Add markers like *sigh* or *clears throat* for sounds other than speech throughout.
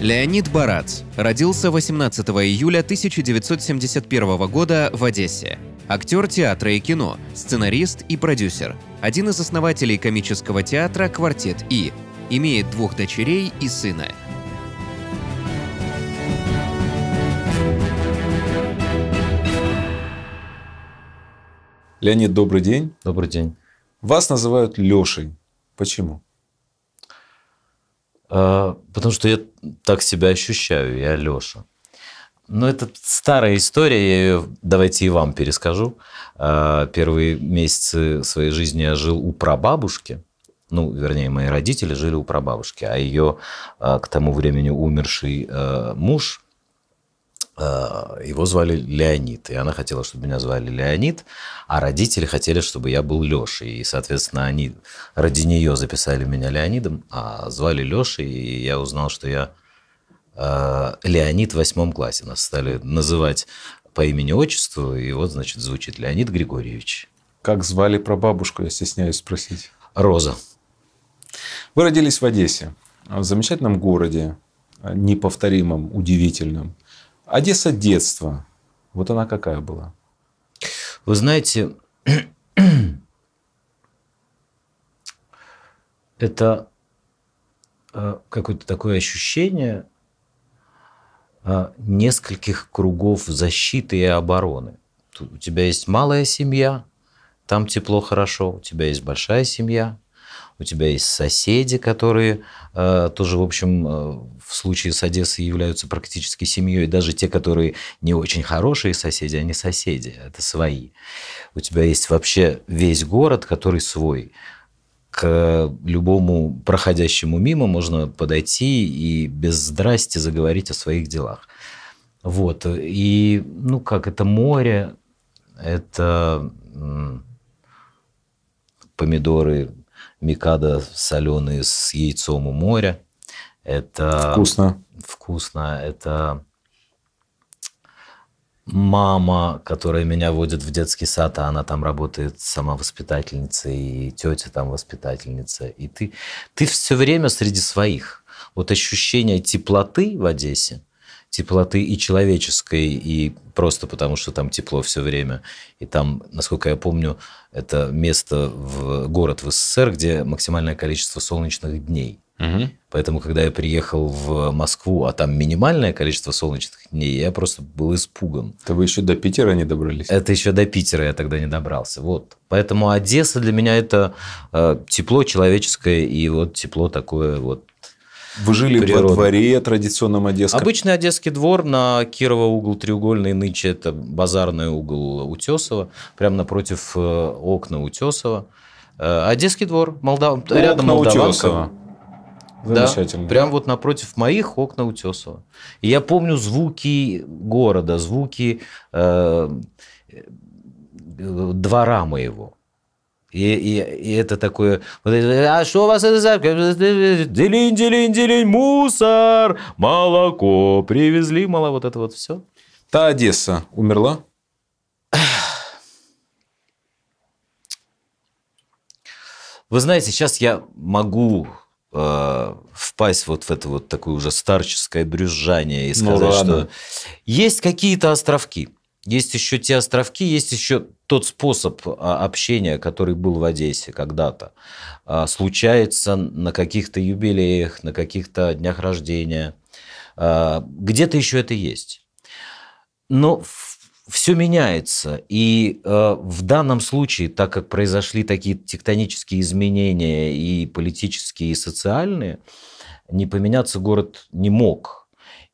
Леонид Барац родился 18 июля 1971 года в Одессе. Актер театра и кино, сценарист и продюсер. Один из основателей комического театра «Квартет И». Имеет двух дочерей и сына. Леонид, добрый день. Добрый день. Вас называют Лешей. Почему? А, потому что я так себя ощущаю, я Леша. Но ну, это старая история, я ее давайте и вам перескажу. А, первые месяцы своей жизни я жил у прабабушки. Ну, вернее, мои родители жили у прабабушки, а ее а, к тому времени умерший муж – Э, его звали Леонид, и она хотела, чтобы меня звали Леонид, а родители хотели, чтобы я был Лешей, и, соответственно, они ради нее записали меня Леонидом, а звали Лешей, и я узнал, что я э, Леонид в восьмом классе. Нас стали называть по имени-отчеству, и вот, значит, звучит Леонид Григорьевич. Как звали про бабушку? я стесняюсь спросить. Роза. Вы родились в Одессе, а в замечательном городе, а, неповторимом, удивительном – Одесса детства. Вот она какая была? Вы знаете, *clears throat* это э, какое-то такое ощущение э, нескольких кругов защиты и обороны. Тут у тебя есть малая семья, там тепло хорошо, у тебя есть большая семья, у тебя есть соседи, которые э, тоже, в общем, э, в случае с Одессой являются практически семьей. Даже те, которые не очень хорошие соседи, они соседи, это свои. У тебя есть вообще весь город, который свой. К любому проходящему мимо можно подойти и без здрасти заговорить о своих делах. Вот. И, ну как, это море, это помидоры, микада соленые с яйцом у моря. Это вкусно. Вкусно. Это мама, которая меня водит в детский сад, а она там работает сама воспитательница и тетя там воспитательница. И ты, ты все время среди своих. Вот ощущение теплоты в Одессе, теплоты и человеческой, и просто потому, что там тепло все время. И там, насколько я помню, это место, в город в СССР, где максимальное количество солнечных дней. Угу. Поэтому, когда я приехал в Москву, а там минимальное количество солнечных дней, я просто был испуган. Это вы еще до Питера не добрались? Это еще до Питера я тогда не добрался. Вот. Поэтому Одесса для меня это э, тепло человеческое и вот тепло такое вот вы жили природы. во дворе традиционном одесском? Обычный одесский двор на Кирова угол треугольный, нынче это базарный угол Утесова, прямо напротив э, окна Утесова. Э, одесский двор, Молдав... Окна рядом Молдаванка. Да, прям вот напротив моих окна Утесова. И я помню звуки города, звуки э, э двора моего. И, и, и это такое... А что у вас это за... Делин, делин, делин, мусор, молоко, привезли, мало вот это вот все. Та Одесса умерла? Вы знаете, сейчас я могу э, впасть вот в это вот такое уже старческое брюзжание и ну сказать, ну, что есть какие-то островки – есть еще те островки, есть еще тот способ а, общения, который был в Одессе когда-то. А, случается на каких-то юбилеях, на каких-то днях рождения. А, где-то еще это есть. Но все меняется. И в данном случае, так как произошли такие тектонические изменения и политические, и социальные, не поменяться город не мог.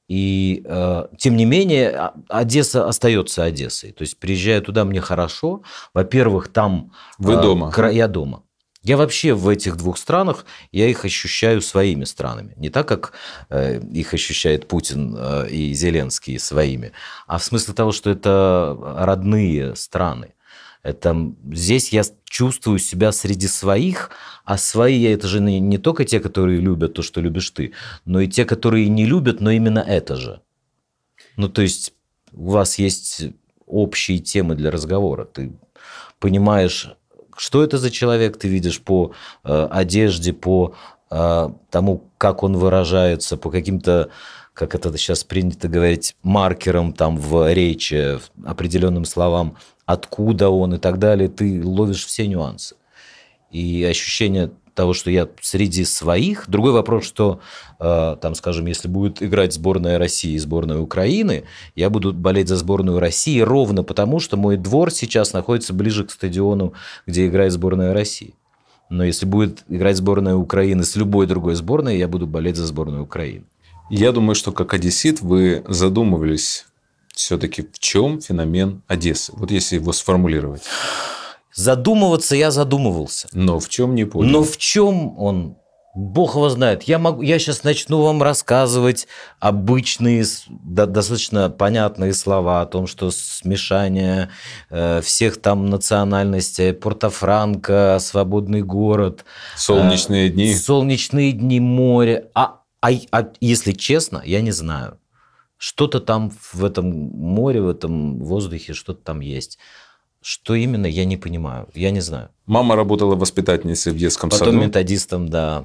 И э, тем не менее, а, Одесса остается Одессой. То есть, приезжая туда, мне хорошо. Во-первых, там... Вы э, дома? Кра... Я дома. Я вообще в этих двух странах, я их ощущаю своими странами. Не так, как э, их ощущает Путин э, и Зеленский своими, а в смысле того, что это родные страны. Это здесь я чувствую себя среди своих, а свои это же не, не только те, которые любят то, что любишь ты, но и те, которые не любят, но именно это же. Ну, то есть у вас есть общие темы для разговора. Ты понимаешь, что это за человек, ты видишь по э, одежде, по э, тому, как он выражается, по каким-то э, как это сейчас принято говорить, маркером там в речи, определенным словам, откуда он и так далее, ты ловишь все нюансы. И ощущение того, что я среди своих. Другой вопрос, что, э, там, скажем, если будет играть сборная России и сборная Украины, я буду болеть за сборную России ровно потому, что мой двор сейчас находится ближе к стадиону, где играет сборная России. Но если будет играть сборная Украины с любой другой сборной, я буду болеть за сборную Украины. Я думаю, что как одессит вы задумывались все-таки, в чем феномен Одессы? Вот если его сформулировать. Задумываться я задумывался. Но в чем не понял. Но в чем он? Бог его знает. Я, могу, я сейчас начну вам рассказывать обычные, да, достаточно понятные слова о том, что смешание э, всех там национальностей, Порто-Франко, свободный город. Солнечные э, дни. Солнечные дни, море. А а, а если честно, я не знаю. Что-то там в этом море, в этом воздухе, что-то там есть. Что именно, я не понимаю. Я не знаю. Мама работала воспитательницей в детском Потом саду. Потом методистом, да.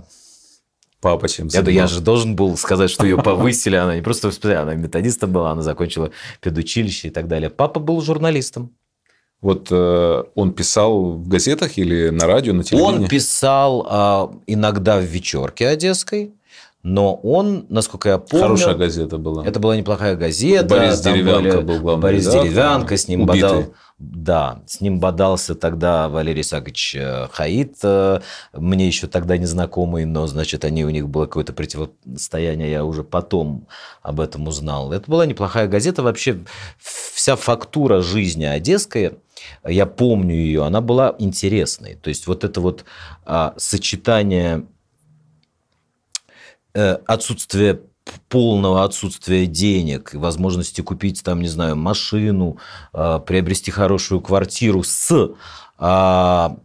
Папа чем я, я же должен был сказать, что ее повысили. Она не просто воспитала, она методистом была, она закончила педучилище и так далее. Папа был журналистом. Вот э, он писал в газетах или на радио, на телевидении? Он писал э, иногда в «Вечерке» одесской но он, насколько я помню... Хорошая газета была. Это была неплохая газета. Борис Деревянко были, был главный Борис редактор, Деревянко, с ним убитый. бодал... Да, с ним бодался тогда Валерий Исаакович э, Хаид, э, мне еще тогда не знакомый, но, значит, они, у них было какое-то противостояние, я уже потом об этом узнал. Это была неплохая газета, вообще вся фактура жизни одесской, я помню ее, она была интересной. То есть вот это вот а, сочетание Э, отсутствие полного отсутствия денег, возможности купить там, не знаю, машину, э, приобрести хорошую квартиру с а,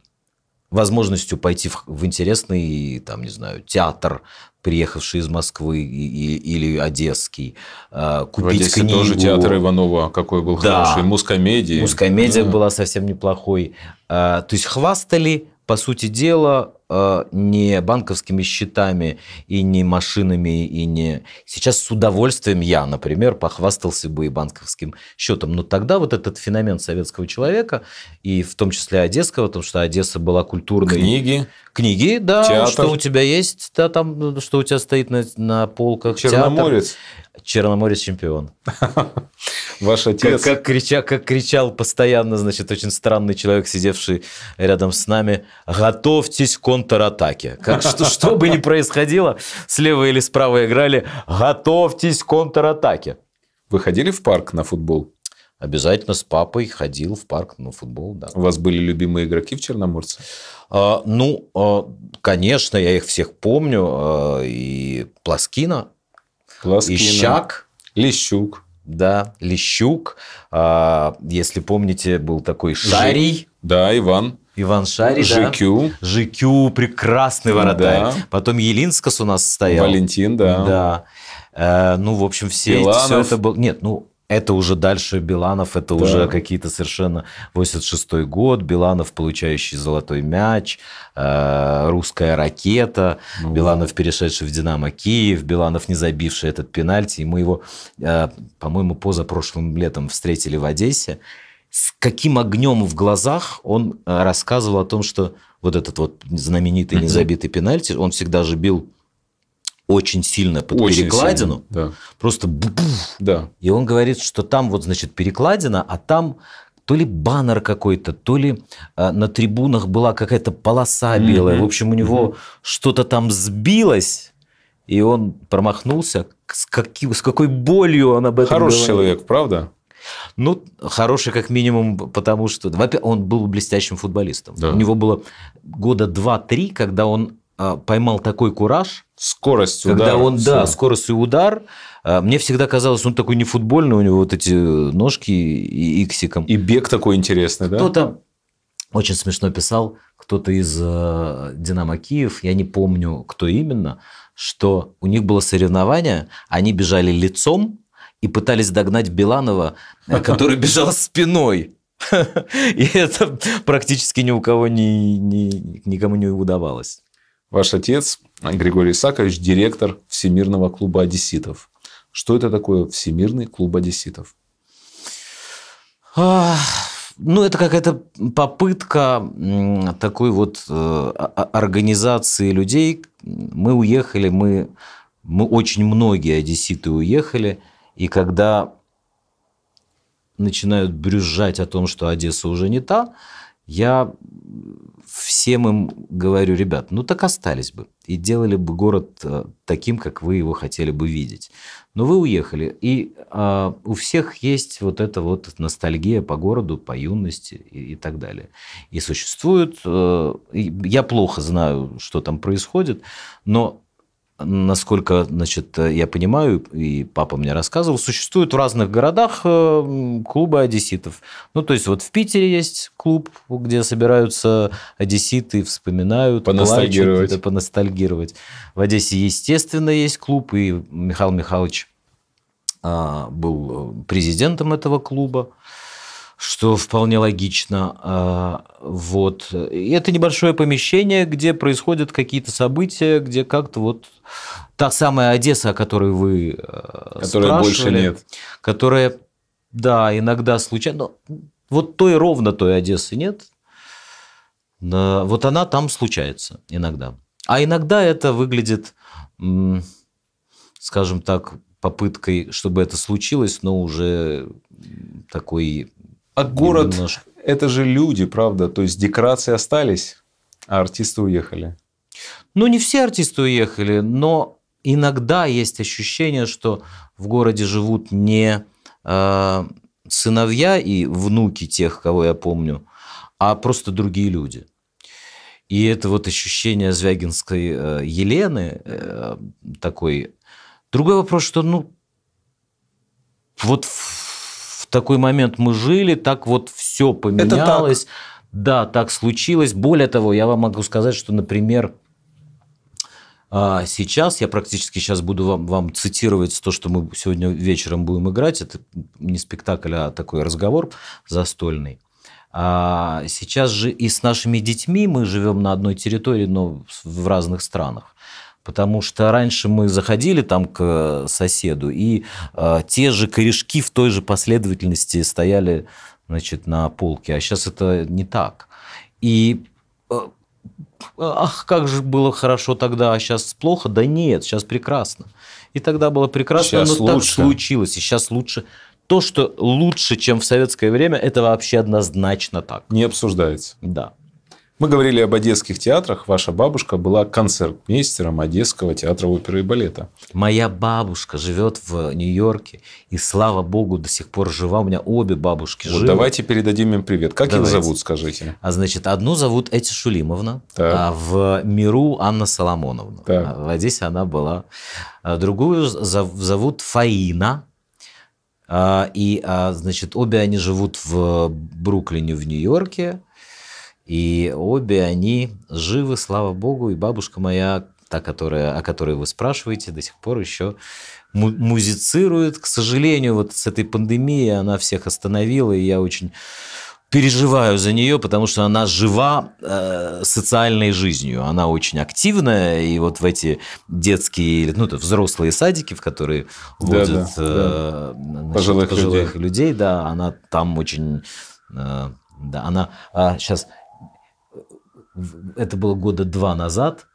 возможностью пойти в, в интересный, там, не знаю, театр, приехавший из Москвы и, и, или Одесский, э, купить в Одессе книгу. тоже театр Иванова а какой был да. хороший, мускомедия. Мускомедия да. была совсем неплохой. То есть хвастали, по сути дела, Э, не банковскими счетами и не машинами, и не... Сейчас с удовольствием я, например, похвастался бы и банковским счетом. Но тогда вот этот феномен советского человека, и в том числе одесского, потому что Одесса была культурной... Книги. Книги, да, театр. что у тебя есть, да, там, что у тебя стоит на, на полках. Черноморец. Театр. Черноморец чемпион. *laughs* Ваш отец. Как, как, крича, как кричал постоянно, значит, очень странный человек, сидевший рядом с нами. Готовьтесь к контратаке. Как, что, *laughs* что бы ни происходило, слева или справа играли «Готовьтесь к контратаке». Выходили в парк на футбол? Обязательно с папой ходил в парк на футбол, да. У вас были любимые игроки в Черноморце? А, ну, а, конечно, я их всех помню. А, и Пласкина, Пласкина, Ищак. Лещук. Да, Лещук. А, если помните, был такой Шарий. Да, Иван. Иван Шари, ЖК. да. ЖК, прекрасный ну воротарь. Да. Потом Елинскас у нас стоял. Валентин, да. Да. Э, ну, в общем, все, Биланов. все это было... Нет, ну, это уже дальше Биланов, это да. уже какие-то совершенно 86-й год, Биланов, получающий золотой мяч, э, русская ракета, ну, Биланов, перешедший в Динамо Киев, Биланов, не забивший этот пенальти. И мы его, э, по-моему, позапрошлым летом встретили в Одессе с каким огнем в глазах он э, рассказывал о том, что вот этот вот знаменитый незабитый пенальти, он всегда же бил очень сильно под очень перекладину, сильно, да. просто да. И он говорит, что там вот значит перекладина, а там то ли баннер какой-то, то ли э, на трибунах была какая-то полоса белая. Mm-hmm. В общем, у него mm-hmm. что-то там сбилось, и он промахнулся. С, каким, с какой болью он об этом Хороший говорил. человек, правда? Ну, хороший как минимум, потому что он был блестящим футболистом. Да. У него было года 2-3, когда он а, поймал такой кураж. Скоростью когда удар. он, да, скорость и удар. А, мне всегда казалось, он такой нефутбольный, у него вот эти ножки и иксиком. И бег такой интересный, да? Кто-то очень смешно писал, кто-то из а, «Динамо Киев», я не помню, кто именно, что у них было соревнование, они бежали лицом, и пытались догнать Беланова, э, *laughs* который бежал спиной. *laughs* И это практически ни у кого не, ни, никому не удавалось. Ваш отец, Григорий Исакович, директор Всемирного клуба одесситов. Что это такое Всемирный клуб одесситов? Ну, это какая-то попытка такой вот э, организации людей. Мы уехали, мы, мы очень многие одесситы уехали – и когда начинают брюзжать о том, что Одесса уже не та, я всем им говорю, ребят, ну так остались бы и делали бы город э, таким, как вы его хотели бы видеть. Но ну, вы уехали, и а, у всех есть вот эта вот ностальгия по городу, по юности и, и так далее. И существует, э, я плохо знаю, что там происходит, но насколько, значит, я понимаю, и папа мне рассказывал, существуют в разных городах э, клубы одесситов. Ну, то есть вот в Питере есть клуб, где собираются одесситы, вспоминают, поностальгировать. плачут, да, поностальгировать. В Одессе, естественно, есть клуб, и Михаил Михайлович а, был э, президентом этого клуба что вполне логично. А, вот. И это небольшое помещение, где происходят какие-то события, где как-то вот та самая Одесса, о которой вы э, спрашивали, больше нет. Которая, да, иногда случайно... Вот той ровно той Одессы нет. Вот она там случается иногда. А иногда это выглядит, скажем так, попыткой, чтобы это случилось, но уже такой а город немножко. это же люди, правда. То есть декорации остались, а артисты уехали. Ну, не все артисты уехали, но иногда есть ощущение, что в городе живут не э, сыновья и внуки тех, кого я помню, а просто другие люди. И это вот ощущение Звягинской э, Елены э, такой. Другой вопрос, что, ну, вот такой момент мы жили, так вот все поменялось. Да, так случилось. Более того, я вам могу сказать, что, например, а, сейчас, я практически сейчас буду вам, вам цитировать то, что мы сегодня вечером будем играть, это не спектакль, а такой разговор застольный. А сейчас же и с нашими детьми мы живем на одной территории, но в разных странах. Потому что раньше мы заходили там к э, соседу, и э, те же корешки в той же последовательности стояли значит, на полке. А сейчас это не так. И э, ах, как же было хорошо тогда, а сейчас плохо. Да нет, сейчас прекрасно. И тогда было прекрасно, сейчас но лучше. так случилось. И сейчас лучше. То, что лучше, чем в советское время, это вообще однозначно так. Не обсуждается. Да. Мы говорили об одесских театрах. Ваша бабушка была концертмейстером Одесского театра оперы и балета. Моя бабушка живет в Нью-Йорке. И, слава богу, до сих пор жива. У меня обе бабушки вот живы. Давайте передадим им привет. Как давайте. их зовут, скажите? А значит, одну зовут Эти Шулимовна, так. а в миру Анна Соломоновна. Так. А в Одессе она была. А другую зовут Фаина. А, и, а, значит, обе они живут в Бруклине, в Нью-Йорке. И обе они живы, слава богу, и бабушка моя, та, которая, о которой вы спрашиваете, до сих пор еще музицирует. К сожалению, вот с этой пандемией она всех остановила, и я очень переживаю за нее, потому что она жива э, социальной жизнью. Она очень активная, и вот в эти детские, ну, это взрослые садики, в которые водят да, да, э, да. Значит, пожилых, пожилых людей. людей, да, она там очень... Э, да, она а, сейчас это было года два назад,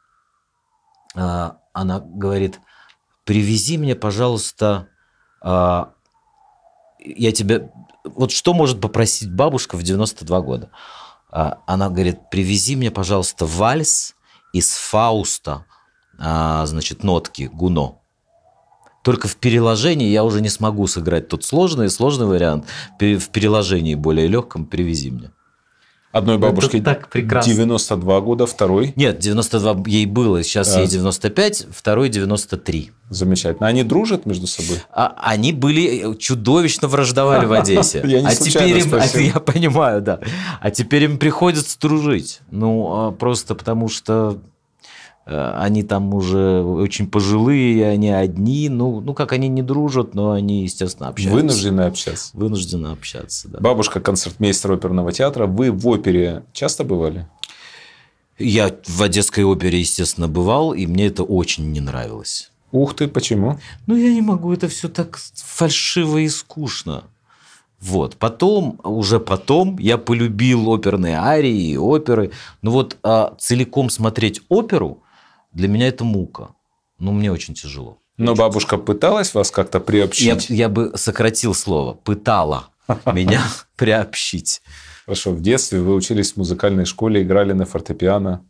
а, она говорит, привези мне, пожалуйста, а, я тебе... Вот что может попросить бабушка в 92 года? А, она говорит, привези мне, пожалуйста, вальс из Фауста, значит, нотки, гуно. Только в переложении я уже не смогу сыграть тот сложный, сложный вариант. В переложении более легком привези мне. Одной бабушке Это так прекрасно. 92 года, второй? Нет, 92 ей было, сейчас а. ей 95, второй 93. Замечательно. Они дружат между собой? А, они были э, чудовищно враждовали в Одессе. *laughs* Я не а теперь им, а, *laughs* я понимаю, да. А теперь им приходится дружить. Ну, а просто потому что Э, они там уже очень пожилые, они одни, ну, ну как они не дружат, но они, естественно, общаются. Вынуждены общаться. Вынуждены общаться, да. Бабушка концертмейстер оперного театра. Вы в опере часто бывали? Я в Одесской опере, естественно, бывал, и мне это очень не нравилось. Ух ты, почему? Ну, я не могу, это все так фальшиво и скучно. Вот. Потом, уже потом, я полюбил оперные арии и оперы. Ну вот а, целиком смотреть оперу – для меня это мука. Ну, мне очень тяжело. Но бабушка пыталась вас как-то приобщить? Я, я бы сократил слово. Пытала *laughs* меня приобщить. Хорошо. В детстве вы учились в музыкальной школе, играли на фортепиано.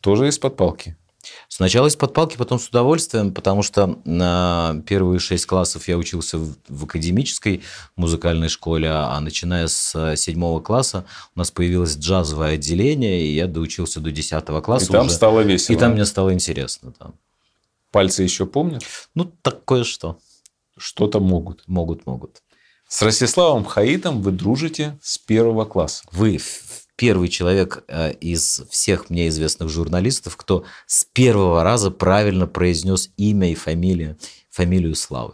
Тоже из-под палки? Сначала из-под палки, потом с удовольствием, потому что на первые шесть классов я учился в, в академической музыкальной школе, а начиная с э, седьмого класса у нас появилось джазовое отделение, и я доучился до десятого класса. И уже. там стало весело. И там мне стало интересно. Да. Пальцы еще помнят? Ну, такое что. Что-то могут. Могут, могут. С Ростиславом Хаитом вы дружите с первого класса. Вы первый человек э, из всех мне известных журналистов, кто с первого раза правильно произнес имя и фамилию, фамилию Славы.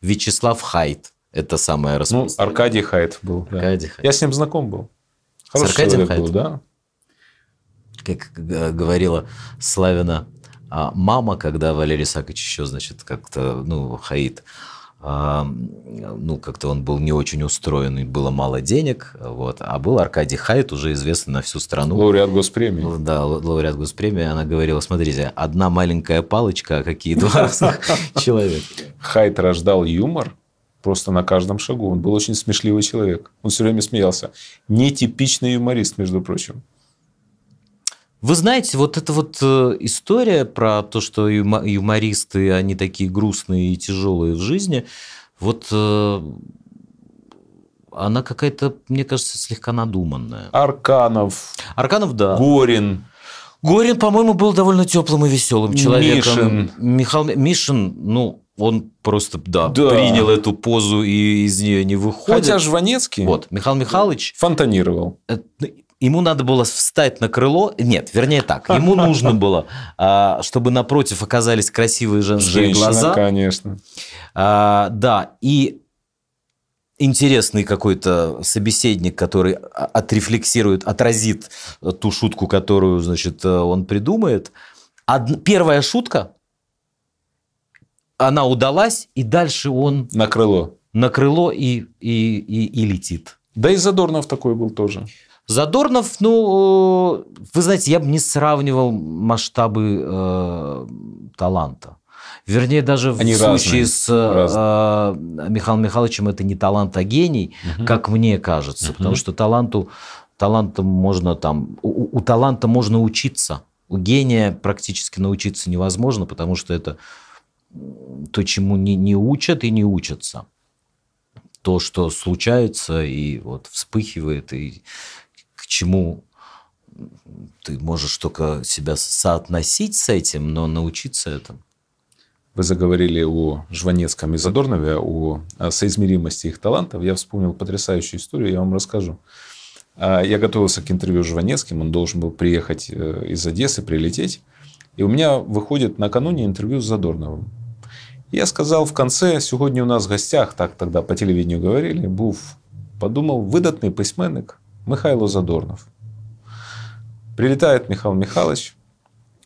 Вячеслав Хайт. Это самое ну, распространенное. Ну, Аркадий Хайт был. Да. Аркадий Хайт. Я с ним знаком был. Хороший с Аркадием Хайт? был, да. Как э, говорила Славина а, мама, когда Валерий Сакович еще, значит, как-то, ну, Хаит. А, ну, как-то он был не очень устроен, и было мало денег, вот. А был Аркадий Хайт, уже известный на всю страну. Лауреат госпремии. Да, лауреат госпремии. Она говорила, смотрите, одна маленькая палочка, а какие два *laughs* человека. Хайт рождал юмор просто на каждом шагу. Он был очень смешливый человек. Он все время смеялся. Нетипичный юморист, между прочим. Вы знаете, вот эта вот э, история про то, что юмористы, они такие грустные и тяжелые в жизни, вот э, она какая-то, мне кажется, слегка надуманная. Арканов. Арканов, да. Горин. Горин, по-моему, был довольно теплым и веселым человеком. Мишин. Михаил Мишин, ну, он просто, да, да, принял эту позу и из нее не выходит. Хотя Жванецкий... Вот, Михаил Михайлович... Фонтанировал. Э, ну, Ему надо было встать на крыло. Нет, вернее так. Ему нужно *laughs* было, а, чтобы напротив оказались красивые женские Женщина, глаза. конечно. А, да, и интересный какой-то собеседник, который отрефлексирует, отразит ту шутку, которую, значит, э, он придумает. Од... Первая шутка, она удалась, и дальше он... На крыло. На крыло и, и, и, и летит. Да и Задорнов такой был тоже. Задорнов, ну, э, вы знаете, я бы не сравнивал масштабы э, таланта. Вернее, даже Они в разные, случае с э, разные. Э, Михаилом Михайловичем это не талант, а гений, угу. как мне кажется. Угу. Потому что таланту, талантом можно там, у, у таланта можно учиться. У гения практически научиться невозможно, потому что это то, чему не, не учат и не учатся. То, что случается и вот вспыхивает, и чему ты можешь только себя соотносить с этим, но научиться этому. Вы заговорили о Жванецком и Задорнове, о соизмеримости их талантов. Я вспомнил потрясающую историю, я вам расскажу. А, я готовился к интервью с Жванецким, он должен был приехать э, из Одессы, прилететь. И у меня выходит накануне интервью с Задорновым. Я сказал в конце, сегодня у нас в гостях, так тогда по телевидению говорили, був, подумал, выдатный письменник, Михайло Задорнов. Прилетает Михаил Михайлович.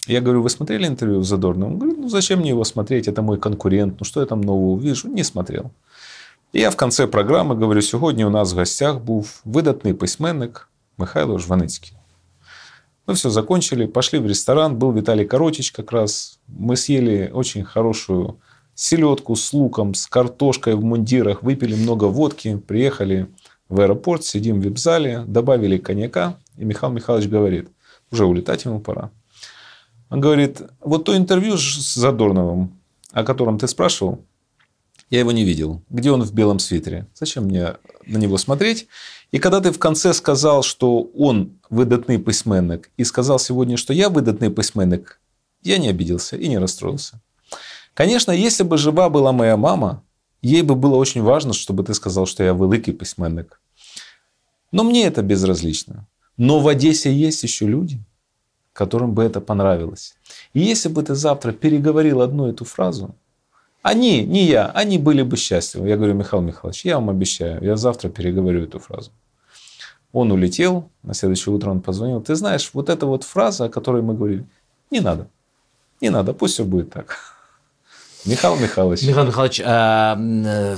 Я говорю, вы смотрели интервью с Задорновым? Он говорит, ну зачем мне его смотреть, это мой конкурент, ну что я там нового увижу? Не смотрел. І я в конце программы говорю: сегодня у нас в гостях был видатний письменник Михайло Жванецкий. Мы ну, все закончили, пошли в ресторан, был Виталий Коротич как раз. Мы съели очень хорошую селедку с луком, с картошкой в мундирах, выпили много водки, приехали в аэропорт, сидим в вип-зале, добавили коньяка, и Михаил Михайлович говорит, уже улетать ему пора. Он говорит, вот то интервью с Задорновым, о котором ты спрашивал, я его не видел. Где он в белом свитере? Зачем мне на него смотреть? И когда ты в конце сказал, что он выдатный письменник, и сказал сегодня, что я выдатный письменник, я не обиделся и не расстроился. Конечно, если бы жива была моя мама, ей бы было очень важно, чтобы ты сказал, что я великий письменник. Но мне это безразлично. Но в Одессе есть еще люди, которым бы это понравилось. И если бы ты завтра переговорил одну эту фразу, они, не я, они были бы счастливы. Я говорю, Михаил Михайлович, я вам обещаю, я завтра переговорю эту фразу. Он улетел, на следующее утро он позвонил. Ты знаешь, вот эта вот фраза, о которой мы говорили, не надо. Не надо, пусть все будет так. *laughs* Михаил Михайлович. Михаил Михайлович, а, э,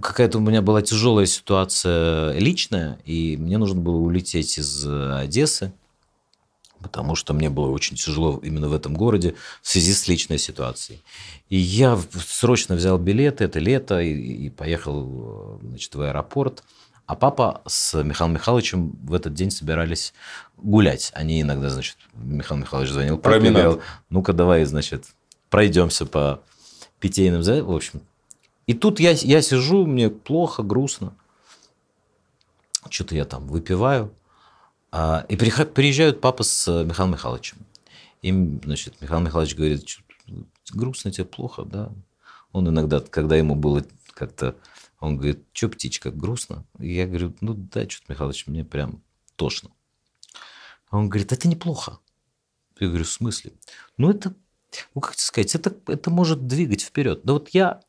какая-то у меня была тяжелая ситуация личная, и мне нужно было улететь из э, Одессы, потому что мне было очень тяжело именно в этом городе в связи с личной ситуацией. И я срочно взял билеты это лето, и, и поехал э, значит, в аэропорт. А папа с Михаилом Михайловичем в этот день собирались гулять. Они иногда, значит, Михаил Михайлович звонил, Променад. ну-ка давай, значит, пройдемся по питейным, в общем, и тут я, я сижу, мне плохо, грустно. Что-то я там выпиваю. А, и приезжают папа с э, Михаилом Михайловичем. Им, значит, Михаил Михайлович говорит, грустно тебе, плохо, да. Он иногда, когда ему было как-то, он говорит, что, птичка, грустно? И я говорю, ну да, что-то, Михайлович, мне прям тошно. А он говорит, это неплохо. Я говорю, в смысле? Ну, это, ну, как сказать, это, это может двигать вперед. Да вот я,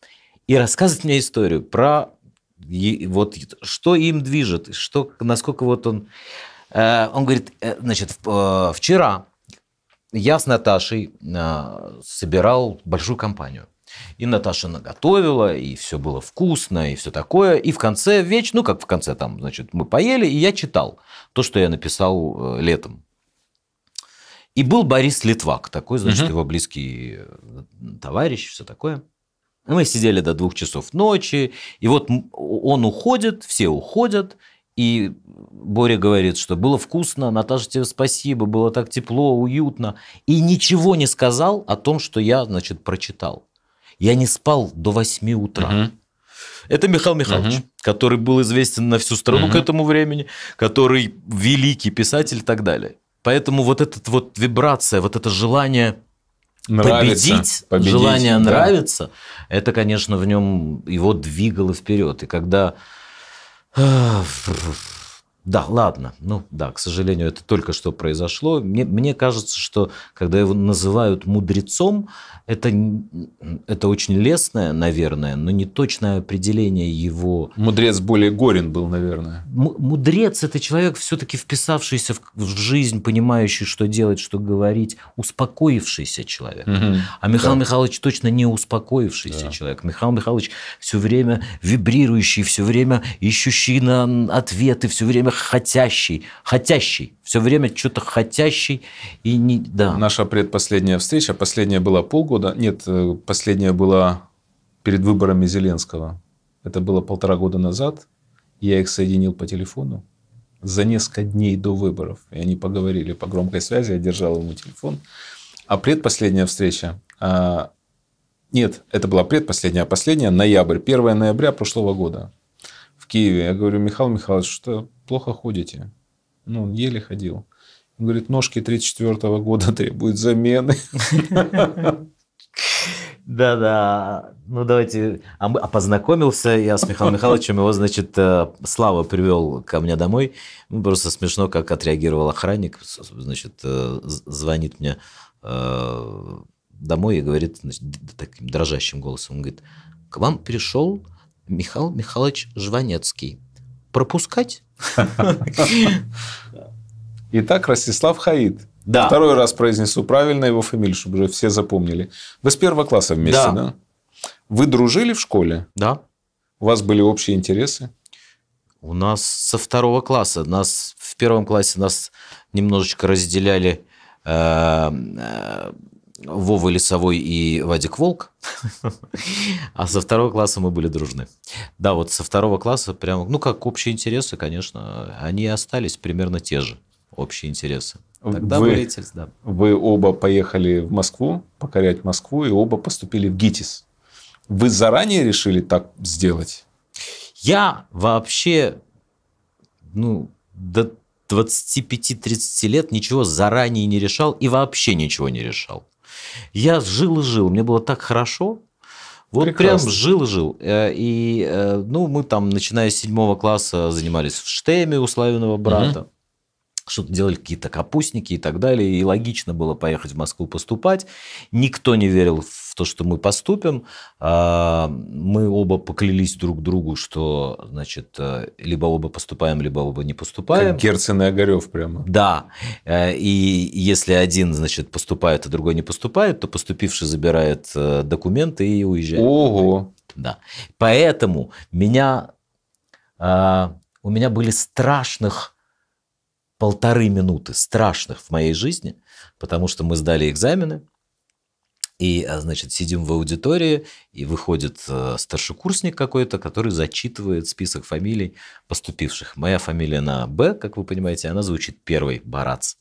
и рассказывать мне историю про вот что им движет, что, насколько вот он... Э, он говорит, э, значит, э, вчера я с Наташей собирал большую компанию. И Наташа наготовила, и все было вкусно, и все такое. И в конце вечер, ну как в конце там, значит, мы поели, и я читал то, что я написал летом. И был Борис Литвак, такой, значит, угу. его близкий товарищ, все такое. Мы сидели до двух часов ночи, и вот он уходит, все уходят, и Боря говорит, что было вкусно, Наташа, тебе спасибо, было так тепло, уютно. И ничего не сказал о том, что я, значит, прочитал. Я не спал до 8 утра. Угу. Это Михаил Михайлович, угу. который был известен на всю страну угу. к этому времени, который великий писатель и так далее. Поэтому вот эта вот вибрация, вот это желание победить, победить, желание да. нравиться, это, конечно, в нем его двигало вперед. И когда да, ладно. Ну да, к сожалению, это только что произошло. Мне, мне кажется, что когда его называют мудрецом, это, это очень лестное, наверное, но не точное определение его... Мудрец более горен был, наверное. М- мудрец – это человек, все-таки вписавшийся в, в жизнь, понимающий, что делать, что говорить, успокоившийся человек. Угу. А Михаил да. Михайлович точно не успокоившийся да. человек. Михаил Михайлович все время вибрирующий, все время ищущий на ответы, все время хотящий, хотящий, все время что-то хотящий и не, да. Наша предпоследняя встреча, последняя была полгода, нет, э, последняя была перед выборами Зеленского. Это было полтора года назад. Я их соединил по телефону за несколько дней до выборов. И они поговорили по громкой связи, я держал ему телефон. А предпоследняя встреча, а, нет, это была предпоследняя, а последняя, ноябрь, 1 ноября прошлого года в Киеве. Я говорю, Михаил Михайлович, что плохо ходите. Ну, он еле ходил. Он говорит, ножки 34 года *laughs* требуют замены. Да-да. Ну, давайте. А, а познакомился я с Михаилом Михайловичем. Его, значит, э, Слава привел ко мне домой. Ну, просто смешно, как отреагировал охранник. Значит, э, звонит мне э, домой и говорит значит, таким дрожащим голосом. Он говорит, к вам пришел Михаил Михайлович Жванецкий. Пропускать? *laughs* Итак, Ростислав Хаид. Да. Второй раз произнесу правильно его фамилию, чтобы уже все запомнили. Вы с первого класса вместе, да? да? Вы дружили в школе? Да. У вас были общие интересы? У нас со второго класса. Нас в первом классе нас немножечко разделяли э, э Вова Лесовой и Вадик Волк. *laughs* А со второго класса мы были дружны. Да, вот со второго класса прям, ну как общие интересы, конечно, они остались примерно те же, общие интересы. Тогда вы, были да. Вы оба поехали в Москву, покорять Москву, и оба поступили в ГИТИС. Вы заранее решили так сделать? Я вообще, ну, до 25-30 лет ничего заранее не решал и вообще ничего не решал. Я жил и жил, мне было так хорошо. Вот Прекрасно. прям жил и жил. Э, и э, ну, мы там, начиная с седьмого класса, занимались в штеме у славяного брата. Угу что-то делали какие-то капустники и так далее. И логично было поехать в Москву поступать. Никто не верил в то, что мы поступим. А, мы оба поклялись друг другу, что, значит, э, либо оба поступаем, либо оба не поступаем. Как Герцен и Огарев прямо. Да. Э, и если один, значит, поступает, а другой не поступает, то поступивший забирает э, документы и уезжает. Ого! Да. Поэтому меня... А, у меня были страшных полторы минуты страшных в моей жизни, потому что мы сдали экзамены, и, а, значит, сидим в аудитории, и выходит э, старшекурсник какой-то, который зачитывает список фамилий поступивших. Моя фамилия на «Б», как вы понимаете, она звучит первой – Барац.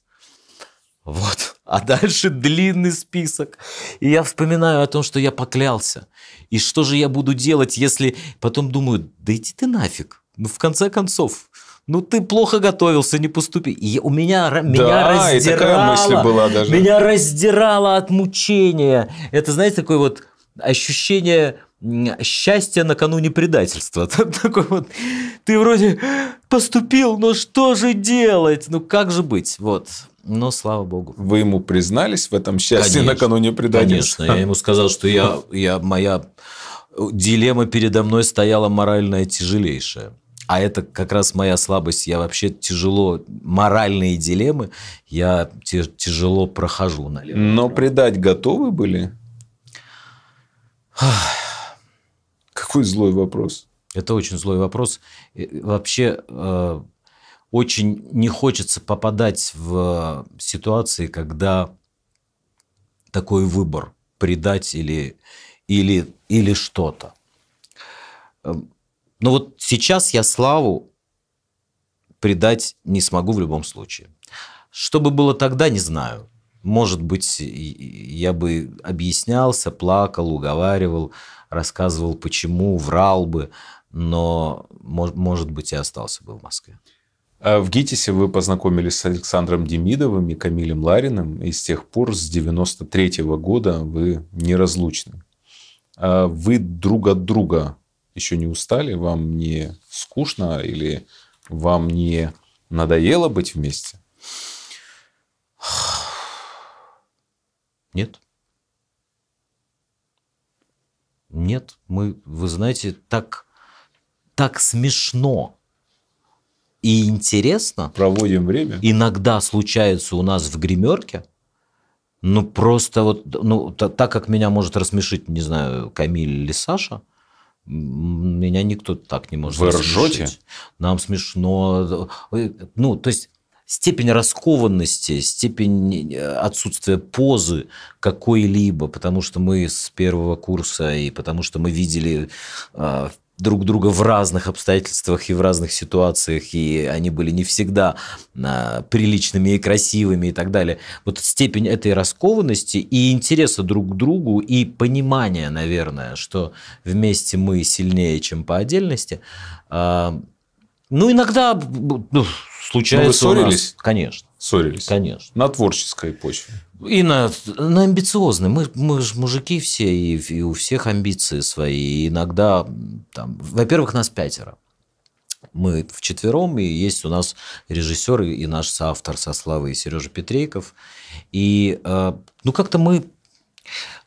Вот. А дальше длинный список. И я вспоминаю о том, что я поклялся. И что же я буду делать, если... Потом думаю, да иди ты нафиг. Ну, в конце концов, ну ты плохо готовился, не поступи. И у меня, да, меня раздирало, мысль была даже. меня раздирало от мучения. Это, знаете, такое вот ощущение счастья накануне предательства. *laughs* такой вот, ты вроде поступил, но что же делать? Ну как же быть? Вот. Но слава богу. Вы ему признались в этом счастье конечно, накануне предательства? Конечно. Я ему сказал, что я, я моя э, дилемма передо мной стояла моральная тяжелейшая. А это как раз моя слабость. Я вообще тяжело, моральные дилеммы я тяжело прохожу, наверное. Но предать готовы были? Какой злой вопрос. Это очень злой вопрос. Вообще э, очень не хочется попадать в ситуации, когда такой выбор предать или, или, или что-то э, но вот сейчас я славу придать не смогу в любом случае. Что бы было тогда, не знаю. Может быть, я бы объяснялся, плакал, уговаривал, рассказывал, почему, врал бы, но, может быть, и остался бы в Москве. А в ГИТИСе вы познакомились с Александром Демидовым и Камилем Лариным, и с тех пор, с 93 -го года, вы неразлучны. А вы друг от друга еще не устали, вам не скучно или вам не надоело быть вместе? Нет. Нет, мы, вы знаете, так, так смешно и интересно. Проводим время. Иногда случается у нас в гримерке. Ну, просто вот, ну, так как меня может рассмешить, не знаю, Камиль или Саша – меня никто так не может Вы ржете? Нам смешно. Ну, то есть степень раскованности, степень э, отсутствия позы какой-либо, потому что мы с первого курса и потому что мы видели э, друг друга в разных обстоятельствах и в разных ситуациях, и они были не всегда а, приличными и красивыми и так далее. Вот степень этой раскованности и интереса друг к другу, и понимания, наверное, что вместе мы сильнее, чем по отдельности. А, ну, иногда ну, случается. Но ну, вы ссорились? У нас, конечно. Ссорились. Конечно. На творческой почве. И на, на амбициозный. Мы, мы же мужики все, и, и у всех амбиции свои. И иногда, там, во-первых, нас пятеро. Мы в четвером и есть у нас режиссер и, и наш соавтор со Славой Сережа Петрейков. И э, ну как-то мы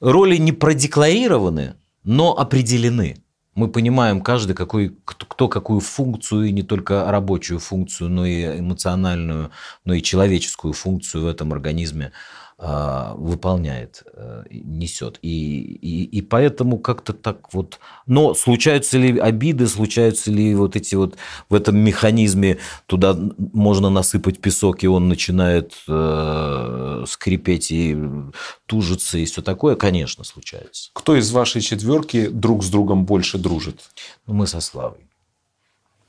роли не продекларированы, но определены. Мы понимаем каждый, какой, кто какую функцию, и не только рабочую функцию, но и эмоциональную, но и человеческую функцию в этом организме а, выполняет, э, несет. И, и, и поэтому как-то так вот... Но случаются ли обиды, случаются ли вот эти вот в этом механизме, туда можно насыпать песок, и он начинает э, скрипеть и тужиться, и все такое, конечно, случается. Кто из вашей четверки друг с другом больше дружит? Ну, мы со Славой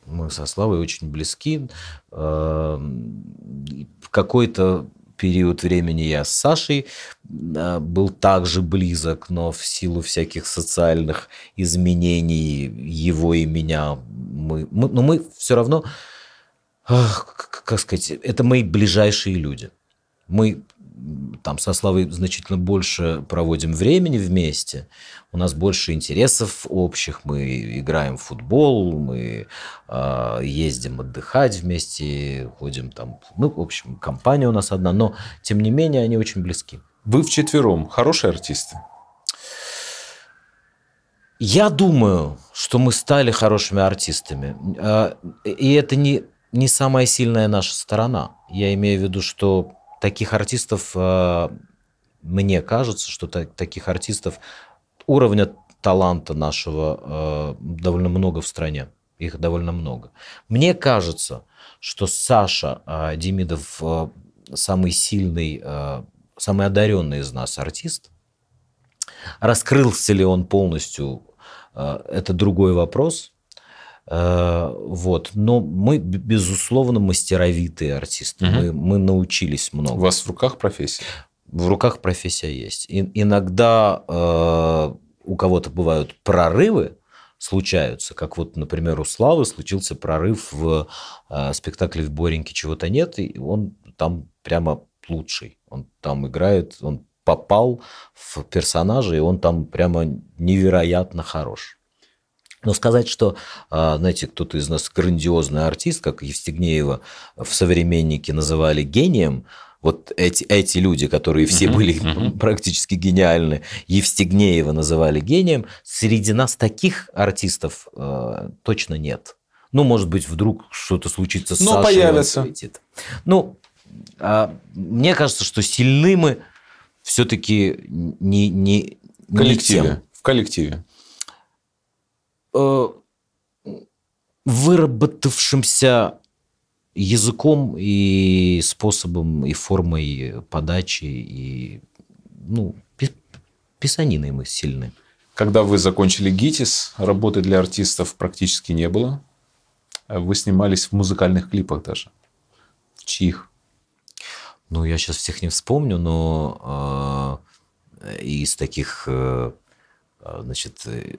мы со Славой очень близки. Эм, какой-то период времени я с Сашей а, был также близок, но в силу всяких социальных изменений его и меня мы, мы но ну, мы все равно, как сказать, это мои ближайшие люди. Мы там со Славой значительно больше проводим времени вместе, у нас больше интересов общих, мы играем в футбол, мы э, ездим отдыхать вместе, ходим там, ну, в общем, компания у нас одна, но, тем не менее, они очень близки. Вы вчетвером хорошие артисты? Я думаю, что мы стали хорошими артистами. А, и это не, не самая сильная наша сторона. Я имею в виду, что таких артистов, э, мне кажется, что таких артистов уровня таланта нашего э, довольно много в стране. Их довольно много. Мне кажется, что Саша э, Демидов самый сильный, самый одаренный из нас артист. Раскрылся ли он полностью, это другой вопрос – вот. Но мы, безусловно, мастеровитые артисты. Угу. Мы, мы научились много. У вас в руках профессия? В руках профессия есть. И, иногда э, у кого-то бывают прорывы, случаются. Как вот, например, у Славы случился прорыв в э, спектакле «В Бореньке чего-то нет», и он там прямо лучший. Он там играет, он попал в персонажа, и он там прямо невероятно хорош. Но сказать, что, а, знаете, кто-то из нас грандиозный артист, как Евстигнеева в «Современнике» называли гением, вот эти, эти люди, которые все были *laughs* практически гениальны, Евстигнеева называли гением, среди нас таких артистов э, точно нет. Ну, может быть, вдруг что-то случится с Но ну, Сашей. появится. Ну, а, мне кажется, что сильны мы все-таки не, не, не коллективе. Тем. В коллективе э, выработавшимся языком и способом и формой подачи и ну писаниной мы сильны. Когда вы закончили ГИТИС, работы для артистов практически не было. Вы снимались в музыкальных клипах даже. В чьих? Ну, я сейчас всех не вспомню, но э, из таких э, Э, значит, э,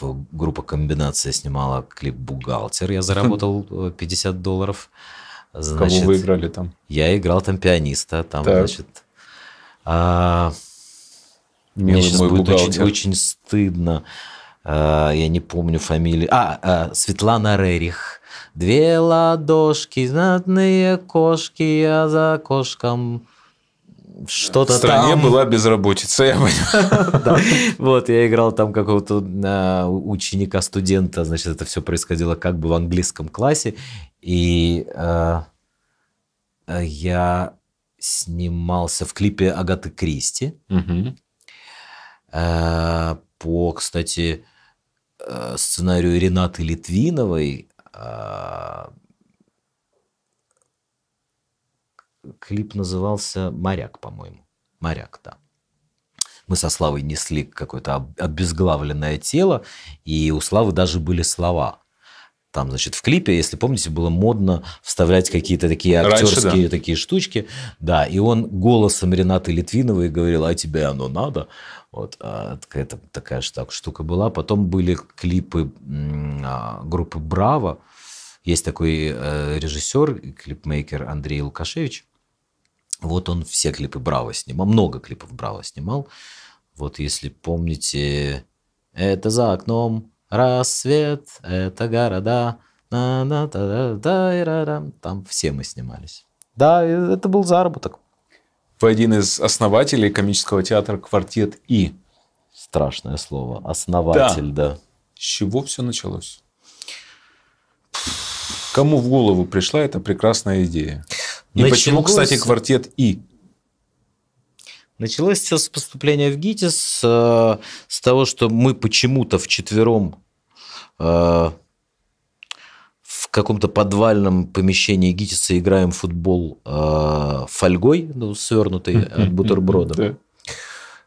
в группа «Комбинация» снимала клип «Бухгалтер». Я *laughs* заработал 50 э, долларов. Значит, Кого вы играли там? Я играл там пианиста. Там, так. значит... А... Мне сейчас будет очень, очень стыдно. А, я не помню фамилию. А, а, Светлана Рерих. Две ладошки, знатные кошки, я за кошком что-то там. В стране там... была безработица, я понял. *laughs* Вот, я играл там какого-то а, ученика-студента, значит, это все происходило как бы в английском классе, и а, а, я снимался в клипе Агаты Кристи по, кстати, сценарию Ренаты Литвиновой, клип назывался «Моряк», по-моему. «Моряк», да. Мы со Славой несли какое-то обезглавленное тело, и у Славы даже были слова. Там, значит, в клипе, если помните, было модно вставлять какие-то такие актерские Раньше, да. такие штучки. Да, и он голосом Ренаты Литвиновой говорил, а тебе оно надо. Вот а, это такая так, штука была. Потом были клипы а, группы «Браво». Есть такой э, режиссер, клипмейкер Андрей Лукашевич. Вот он все клипы Браво снимал, много клипов Браво снимал. Вот если помните, это за окном рассвет, это города, на -на -та -да -да -ра -ра. там все мы снимались. Да, это был заработок. Вы один из основателей комического театра «Квартет И». Страшное слово. Основатель, да. да. С чего все началось? Кому в голову пришла эта прекрасная идея? И почему, кстати, квартет И? Началось все с поступления в ГИТИС, с, э, с того, что мы почему-то вчетвером э, в каком-то подвальном помещении ГИТИСа играем футбол э, фольгой, ну, свернутой от бутерброда.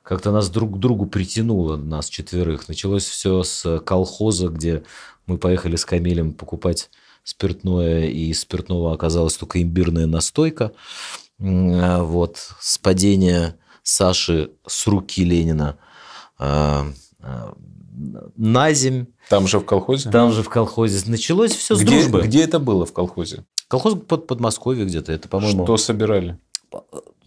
Как-то нас друг к другу притянуло, нас четверых. Началось все с колхоза, где мы поехали с Камилем покупать спиртное, и из спиртного оказалась только имбирная настойка. Э, вот, с падения Саши с руки Ленина э, э, на земь. Там же в колхозе? Там же в колхозе. Началось все с где, дружбы. Где это было в колхозе? Колхоз под Подмосковье где-то. Это, по-моему... Что собирали?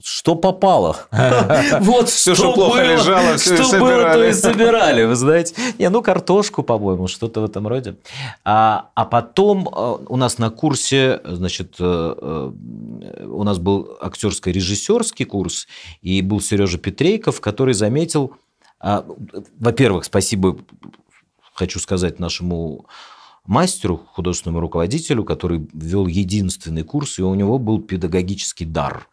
что попало. *laughs* Вот все, что плохо лежало, что было, то и собирали, вы знаете. Не, ну картошку, по-моему, что-то в этом роде. А, а потом э, у нас на курсе, значит, э, э, у нас был актерско-режиссерский курс, и был Сережа Петрейков, который заметил, а, во-первых, спасибо, хочу сказать нашему мастеру, художественному руководителю, который вел единственный курс, и у него был педагогический дар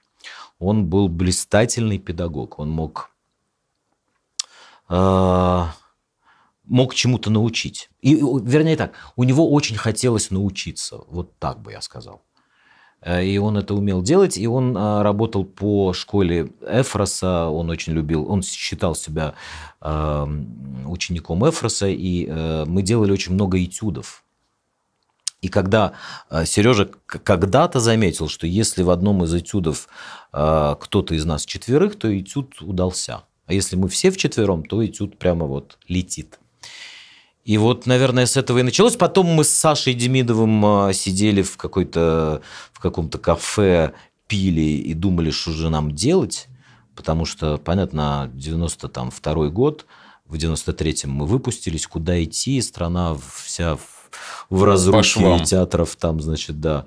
он был блистательный педагог, он мог, э, мог чему-то научить. И, вернее так, у него очень хотелось научиться, вот так бы я сказал. Э, и он это умел делать, и он а, работал по школе Эфроса, он очень любил, он считал себя а, учеником Эфроса, и э, мы делали очень много этюдов и когда э, Сережа когда-то заметил, что если в одном из этюдов э, кто-то из нас четверых, то этюд удался. А если мы все вчетвером, то этюд прямо вот летит. И вот, наверное, с этого и началось. Потом мы с Сашей Демидовым э, сидели в, какой-то, в каком-то кафе, пили и думали, что же нам делать. Потому что, понятно, 92 год, в 93-м мы выпустились, куда идти, страна вся в в разрушении театров там, значит, да.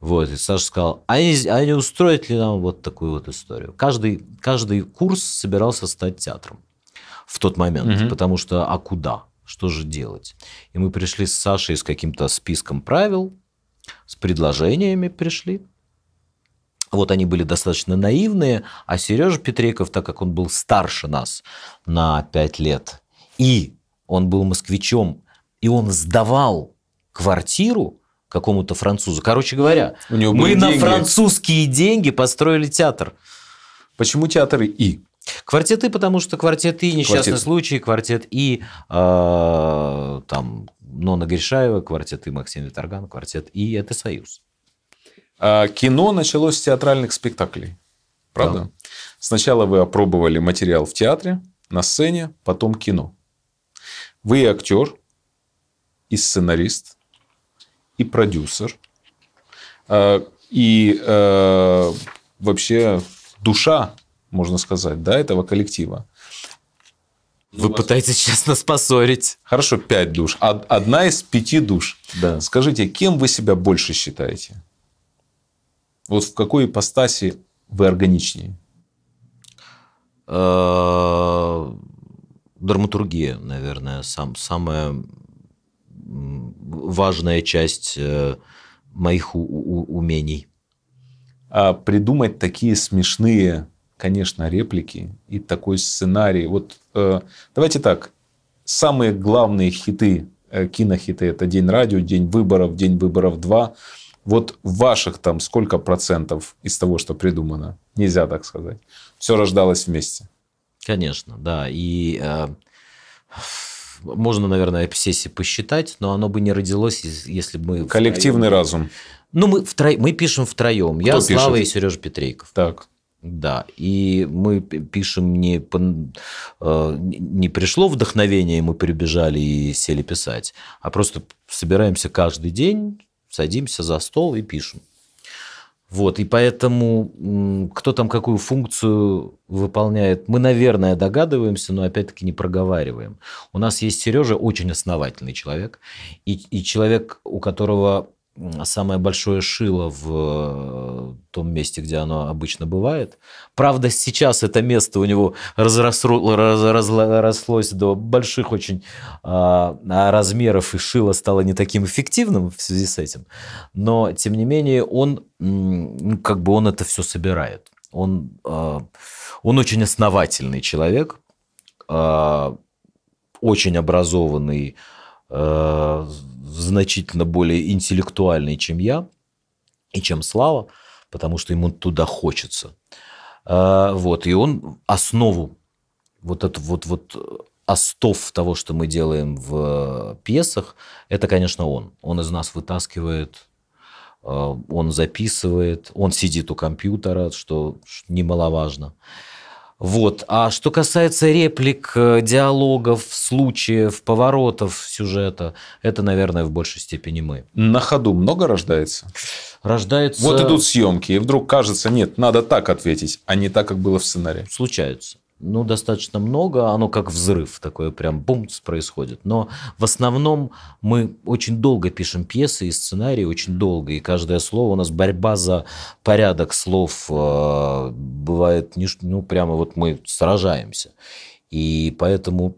Вот, и Саша сказал, а не, а не устроит ли нам вот такую вот историю? Каждый, каждый курс собирался стать театром в тот момент, угу. потому что а куда? Что же делать? И мы пришли с Сашей с каким-то списком правил, с предложениями пришли. Вот они были достаточно наивные, а Сережа Петреков, так как он был старше нас на 5 лет, и он был москвичом, и он сдавал квартиру какому-то французу. Короче говоря, У него мы деньги. на французские деньги построили театр. Почему театр И? Квартеты, потому что квартет И, несчастный квартет. случай, квартет И, э, там, Нона Гришаева, квартет И, Максим Виторган, квартет И, это союз. А кино началось с театральных спектаклей, правда? Да. Сначала вы опробовали материал в театре, на сцене, потом кино. Вы актер и сценарист, и продюсер, э, и э, вообще душа, можно сказать, да, этого коллектива. Ну, вы вас... пытаетесь сейчас нас поссорить. Хорошо, пять душ. Одна из пяти душ. Да. Скажите, кем вы себя больше считаете? Вот в какой ипостаси вы органичнее? Э, драматургия, наверное, сам, самая важная часть э, моих умений. А придумать такие смешные, конечно, реплики и такой сценарий. Вот э, давайте так. Самые главные хиты, э, кинохиты – это «День радио», «День выборов», «День выборов 2». Вот ваших там сколько процентов из того, что придумано? Нельзя так сказать. Все рождалось вместе. Конечно, да. И э, можно, наверное, сессии посчитать, но оно бы не родилось, если бы мы... Коллективный втроем... разум. Ну, мы, втро... мы пишем втроем. Кто Я, пишет? Слава и Сережа Петрейков. Так. Да, и мы пишем, не, э, не пришло вдохновение, и мы прибежали и сели писать, а просто собираемся каждый день, садимся за стол и пишем. Вот, и поэтому кто там какую функцию выполняет, мы, наверное, догадываемся, но опять-таки не проговариваем. У нас есть Сережа, очень основательный человек, и, и человек, у которого самое большое шило в э, том месте, где оно обычно бывает. Правда, сейчас это место у него разрослось до больших очень а, размеров, и шило стало не таким эффективным в связи с этим. Но, тем не менее, он ну, как бы он это все собирает. Он, а, он очень основательный человек, а, очень образованный значительно более интеллектуальный, чем я и чем Слава, потому что ему туда хочется. А, вот, и он основу, вот этот вот, вот э, остов того, что мы делаем в пьесах, это, конечно, он. Он из нас вытаскивает, э, он записывает, он сидит у компьютера, что немаловажно. Вот. А что касается реплик, э, диалогов, случаев, поворотов сюжета, это, наверное, в большей степени мы. На ходу много рождается? Рождается... Вот идут съемки, и вдруг кажется, нет, надо так ответить, а не так, как было в сценарии. Случаются ну, достаточно много, оно как взрыв такое, прям бум происходит. Но в основном мы очень долго пишем пьесы и сценарии, очень долго, и каждое слово у нас борьба за порядок слов э, бывает, не, ну, прямо вот мы сражаемся. И поэтому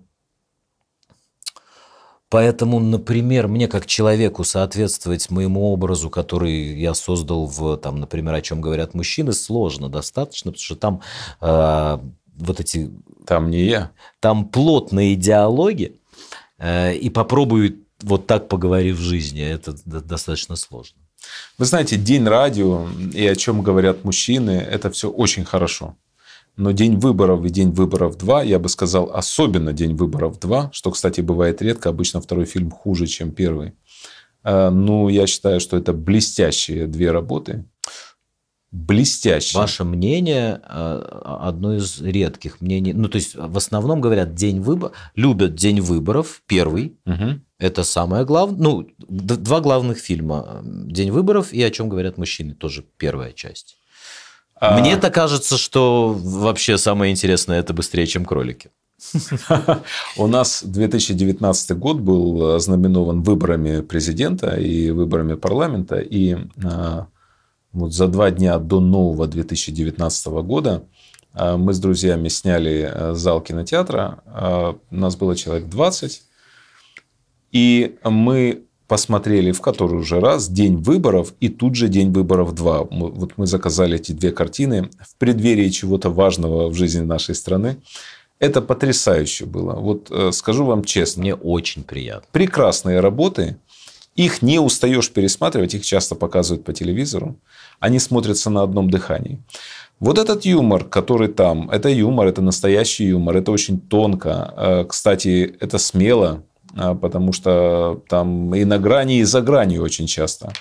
Поэтому, например, мне как человеку соответствовать моему образу, который я создал в, там, например, о чем говорят мужчины, сложно достаточно, потому что там э, вот эти... Там не я. Там плотные диалоги, э, и попробую вот так поговорить в жизни, это достаточно сложно. Вы знаете, день радио и о чем говорят мужчины, это все очень хорошо. Но день выборов и день выборов 2, я бы сказал, особенно день выборов 2, что, кстати, бывает редко, обычно второй фильм хуже, чем первый. Э, ну, я считаю, что это блестящие две работы, блестяще. Ваше мнение э, одно из редких мнений. Ну, то есть, в основном говорят, день выбор любят день выборов, первый. Угу. Это самое главное. Ну, два главных фильма. Э, день выборов и о чем говорят мужчины, тоже первая часть. А... Мне-то кажется, что вообще самое интересное это быстрее, чем кролики. *laughs* У нас 2019 год был э, ознаменован выборами президента и выборами парламента. И вот за два дня до нового 2019 года э, мы с друзьями сняли э, зал кинотеатра. Э, нас было человек 20. И мы посмотрели в который уже раз день выборов и тут же день выборов 2. Вот мы заказали эти две картины в преддверии чего-то важного в жизни нашей страны. Это потрясающе было. Вот скажу вам честно. Мне очень приятно. Прекрасные работы. Их не устаешь пересматривать, их часто показывают по телевизору они смотрятся на одном дыхании. Вот этот юмор, который там, это юмор, это настоящий юмор, это очень тонко. Э, кстати, это смело, э, потому что там и на грани, и за гранью очень часто.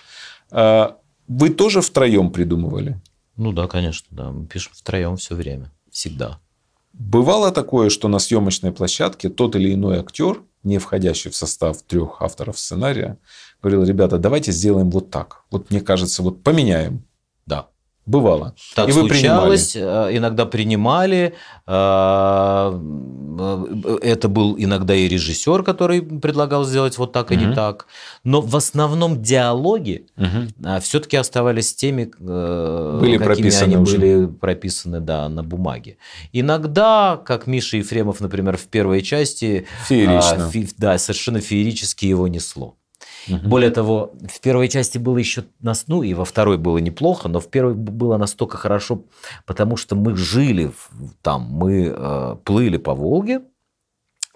Э, вы тоже втроем придумывали? Ну да, конечно, да. Мы пишем втроем все время, всегда. Бывало такое, что на съемочной площадке тот или иной актер, не входящий в состав трех авторов сценария, говорил, ребята, давайте сделаем вот так. Вот мне кажется, вот поменяем. Да. Бывало. Так и вы случалось, принимали. Э, иногда принимали. Э, э, это был иногда и режиссер, который предлагал сделать вот так угу. А и не так. Но в основном диалоги угу. все-таки оставались теми, были прописаны они уже. были прописаны да, на бумаге. Иногда, как Миша Ефремов, например, в первой части... Феерично. А, Фе, да, совершенно феерически его несло. Угу. Более того, в первой части было еще нас, ну и во второй было неплохо, но в первой было настолько хорошо, потому что мы жили там, мы э, плыли по Волге,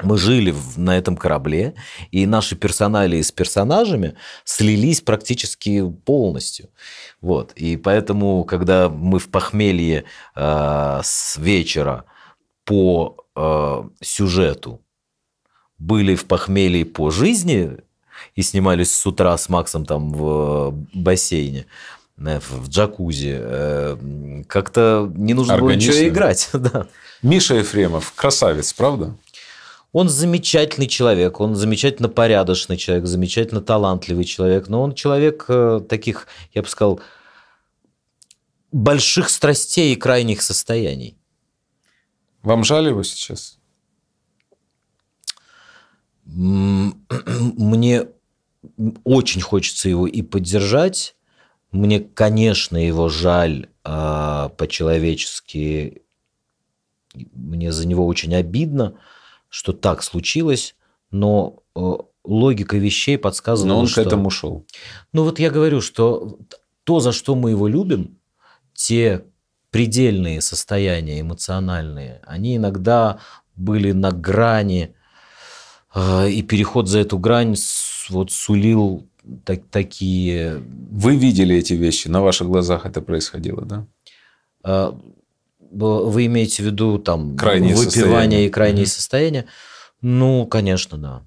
мы жили в, на этом корабле, и наши персонали с персонажами слились практически полностью. Вот. И поэтому, когда мы в похмелье э, с вечера по э, сюжету были в похмелье по жизни и снимались с утра с Максом там в э, бассейне э, в джакузи. Э, как-то не нужно было ничего играть. *laughs* да. Миша Ефремов, красавец, правда? Он замечательный человек, он замечательно порядочный человек, замечательно талантливый человек, но он человек таких, я бы сказал, больших страстей и крайних состояний. Вам жаль его сейчас? *clears throat* Мне очень хочется его и поддержать. Мне, конечно, его жаль а по-человечески. Мне за него очень обидно, что так случилось, но э, логика вещей подсказывала, Но он что... к этому шел. Ну вот я говорю, что то, за что мы его любим, те предельные состояния эмоциональные, они иногда были на грани, э, и переход за эту грань вот сулил так, такие... Вы видели эти вещи, на ваших глазах это происходило, да? А, вы имеете в виду там крайние выпивание состояния. и крайние угу. состояния? Ну, конечно, да,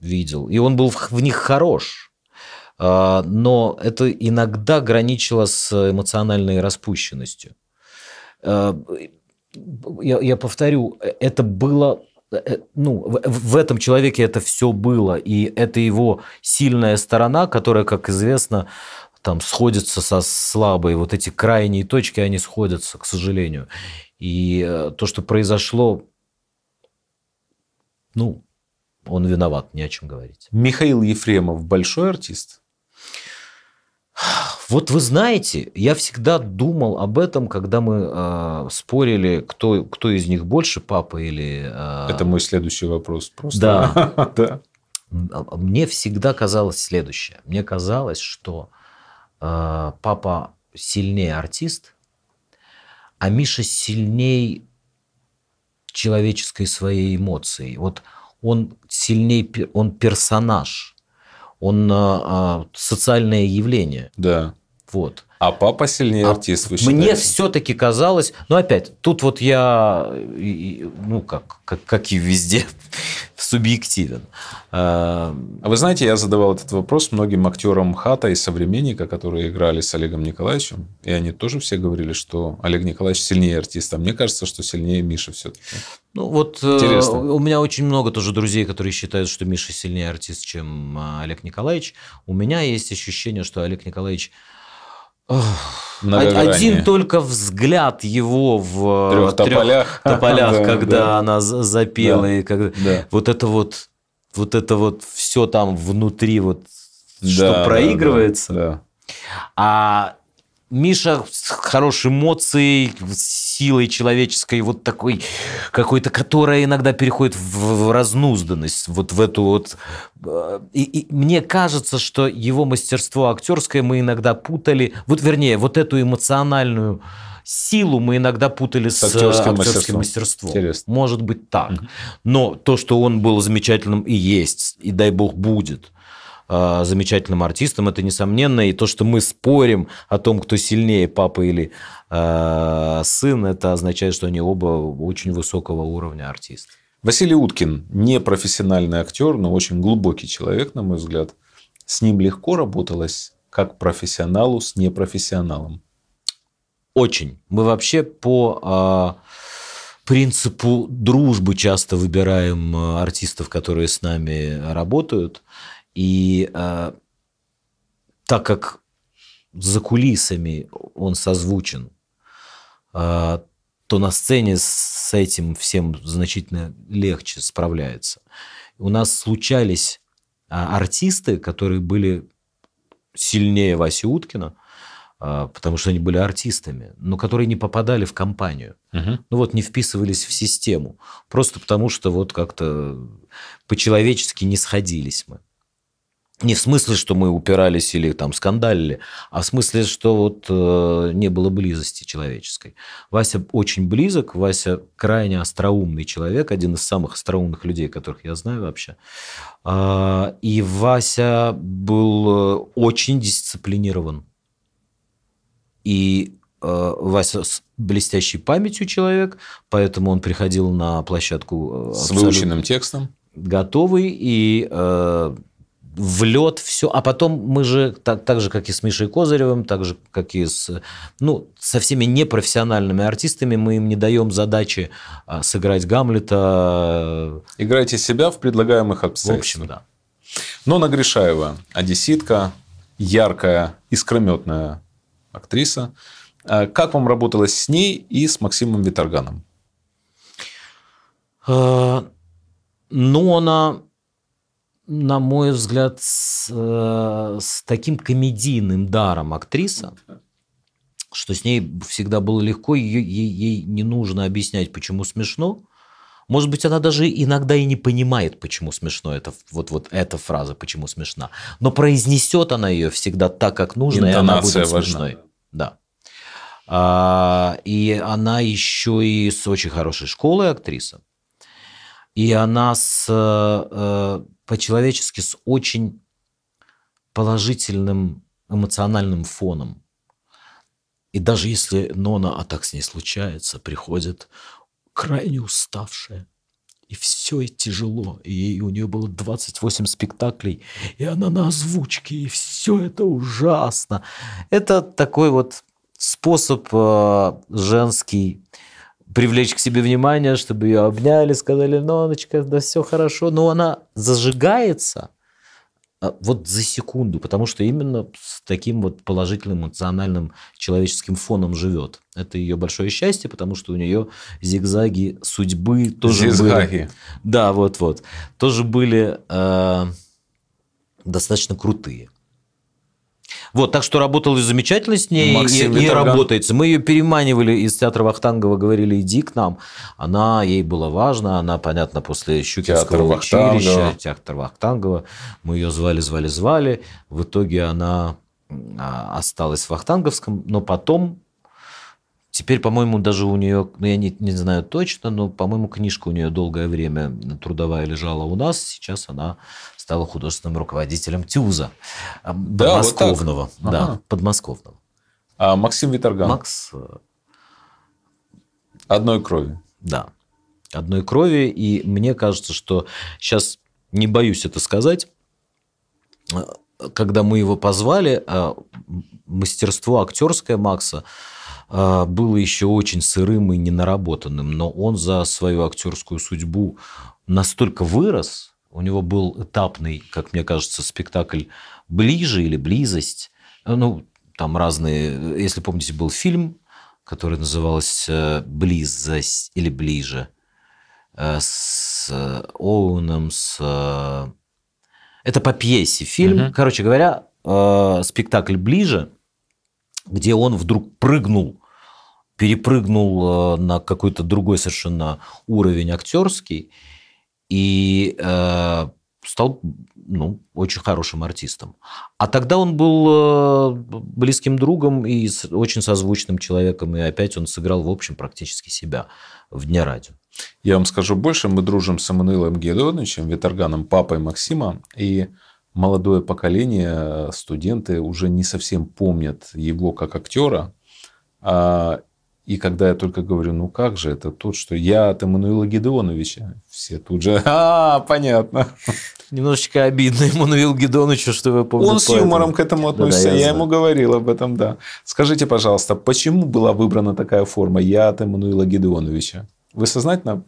видел. И он был в, в них хорош, а, но это иногда граничило с эмоциональной распущенностью. А, я, я повторю, э, это было Э, э, ну, в, в этом человеке это все было, и это его сильная сторона, которая, как известно, там сходится со слабой. Вот эти крайние точки, они сходятся, к сожалению. И э, то, что произошло, ну, он виноват, ни о чем говорить. Михаил Ефремов большой артист? Вот вы знаете, я всегда думал об этом, когда мы э, спорили, кто, кто из них больше, папа или... Э... Это мой следующий вопрос. Просто. Да. *laughs* да. Мне всегда казалось следующее. Мне казалось, что э, папа сильнее артист, а Миша сильнее человеческой своей эмоцией. Вот он сильнее, он персонаж он а, а, социальное явление. Да. Вот. А папа сильнее а артист, вы Мне все-таки казалось, ну опять, тут вот я, ну как, как, как и везде, *laughs* субъективен. А, а вы знаете, я задавал этот вопрос многим актерам ХАТа и современника, которые играли с Олегом Николаевичем, и они тоже все говорили, что Олег Николаевич сильнее артиста. А мне кажется, что сильнее Миша все-таки. Ну вот э, Интересно. у меня очень много тоже друзей, которые считают, что Миша сильнее артист, чем а, Олег Николаевич. У меня есть ощущение, что Олег Николаевич один только взгляд его в э, трех тополях, трех *laughs* тополях *laughs* да, когда да. она запела да, и когда да. вот это вот, вот это вот все там внутри вот да, что да, проигрывается. Да, да. А Миша с хорошей эмоцией, силой человеческой, вот такой какой-то, которая иногда переходит в, в разнузданность, вот в эту вот... Э, и, и мне кажется, что его мастерство актерское мы иногда путали, вот вернее, вот эту эмоциональную силу мы иногда путали с, с актерским, актерским мастерством. мастерством. Интересно. Может быть так. mm Но то, что он был замечательным и есть, и дай бог будет – э, замечательным артистом, это несомненно. И то, что мы спорим о том, кто сильнее, папа или э, сын, это означает, что они оба очень высокого уровня артист. Василий Уткин не профессиональный актер, но очень глубокий человек, на мой взгляд. С ним легко работалось как профессионалу с непрофессионалом. Очень. Мы вообще по э, принципу дружбы часто выбираем э, артистов, которые с нами работают. И э, так как за кулисами он созвучен, э, то на сцене с этим всем значительно легче справляется. У нас случались э, артисты, которые были сильнее Васи Уткина, э, потому что они были артистами, но которые не попадали в компанию. Угу. Ну вот не вписывались в систему. Просто потому что вот как-то по-человечески не сходились мы. Не в смысле, что мы упирались или там скандалили, а в смысле, что вот э, не было близости человеческой. Вася очень близок, Вася крайне остроумный человек, один из самых остроумных людей, которых я знаю вообще. А, и Вася был э, очень дисциплинирован. И э, Вася с блестящей памятью человек, поэтому он приходил на площадку... Э, с выученным текстом? Готовый и... Э, в лед все. А потом мы же, так, так же, как и с Мишей Козыревым, так же, как и с, ну, со всеми непрофессиональными артистами, мы им не даем задачи а, сыграть Гамлета. Э, Играйте себя в предлагаемых обстоятельствах. В общем, да. Нона Гришаева, одесситка, яркая, искрометная актриса. Э, как вам работалось с ней и с Максимом Виторганом? Э, Нона ну, на мой взгляд, с, э, с таким комедийным даром актриса, что с ней всегда было легко, ей, ей, не нужно объяснять, почему смешно. Может быть, она даже иногда и не понимает, почему смешно это, вот, вот эта фраза, почему смешна. Но произнесет она ее всегда так, как нужно, Интонация и она будет смешной. Да. А, и она еще и с очень хорошей школы актриса. И она с э, по-человечески с очень положительным эмоциональным фоном. И даже если Нона, а так с ней случается, приходит крайне уставшая, и все и тяжело, и у нее было 28 спектаклей, и она на озвучке, и все это ужасно. Это такой вот способ э, женский привлечь к себе внимание, чтобы ее обняли, сказали, Ноночка, да все хорошо. Но она зажигается а, вот за секунду, потому что именно с таким вот положительным эмоциональным человеческим фоном живет. Это ее большое счастье, потому что у нее зигзаги судьбы тоже зигзаги. были. Да, вот-вот. Тоже были э, достаточно крутые. Вот, так что работала замечательно с ней Максим и, и работается. Мы ее переманивали из театра Вахтангова, говорили, иди к нам. Она, ей было важно, она, понятно, после Щукинского театр училища, Вахтангова. театр Вахтангова, мы ее звали, звали, звали. В итоге она а, осталась в Вахтанговском, но потом Теперь, по-моему, даже у нее, ну, я не, не знаю точно, но, по-моему, книжка у нее долгое время трудовая лежала у нас, сейчас она стала художественным руководителем ТЮЗа э, да, подмосковного. Вот так. да, подмосковного. А Максим Виторган? Макс... Э, одной крови. Да, одной крови. И мне кажется, что сейчас, не боюсь это сказать, э, когда мы его позвали, мастерство актерское Макса было еще очень сырым и ненаработанным, но он за свою актерскую судьбу настолько вырос, у него был этапный, как мне кажется, спектакль «Ближе» или «Близость». Э, ну, там разные... Э, если помните, был фильм, который назывался э, «Близость» или «Ближе» с Оуэном, с... Это по пьесе фильм. Uh -huh. Короче говоря, спектакль «Ближе», где он вдруг прыгнул, перепрыгнул на какой-то другой совершенно уровень актерский – и э, стал ну, очень хорошим артистом. А тогда он был э, близким другом и очень созвучным человеком, и опять он сыграл, в общем, практически себя в Дне радио. Я вам скажу больше, мы дружим с Эммануилом Гедоновичем, Виторганом, папой Максима, и молодое поколение, э, студенты уже не совсем помнят его как актера, а и когда я только говорю, ну как же это тот, что я от Эммануила Гедеоновича, все тут же, а, понятно. Немножечко обидно Эммануил Гедоновичу, что вы помните. Он с юмором этому. к этому относится, да, да, я, я ему говорил об этом, да. Скажите, пожалуйста, почему была выбрана такая форма «я от Эммануила Гедеоновича»? Вы сознательно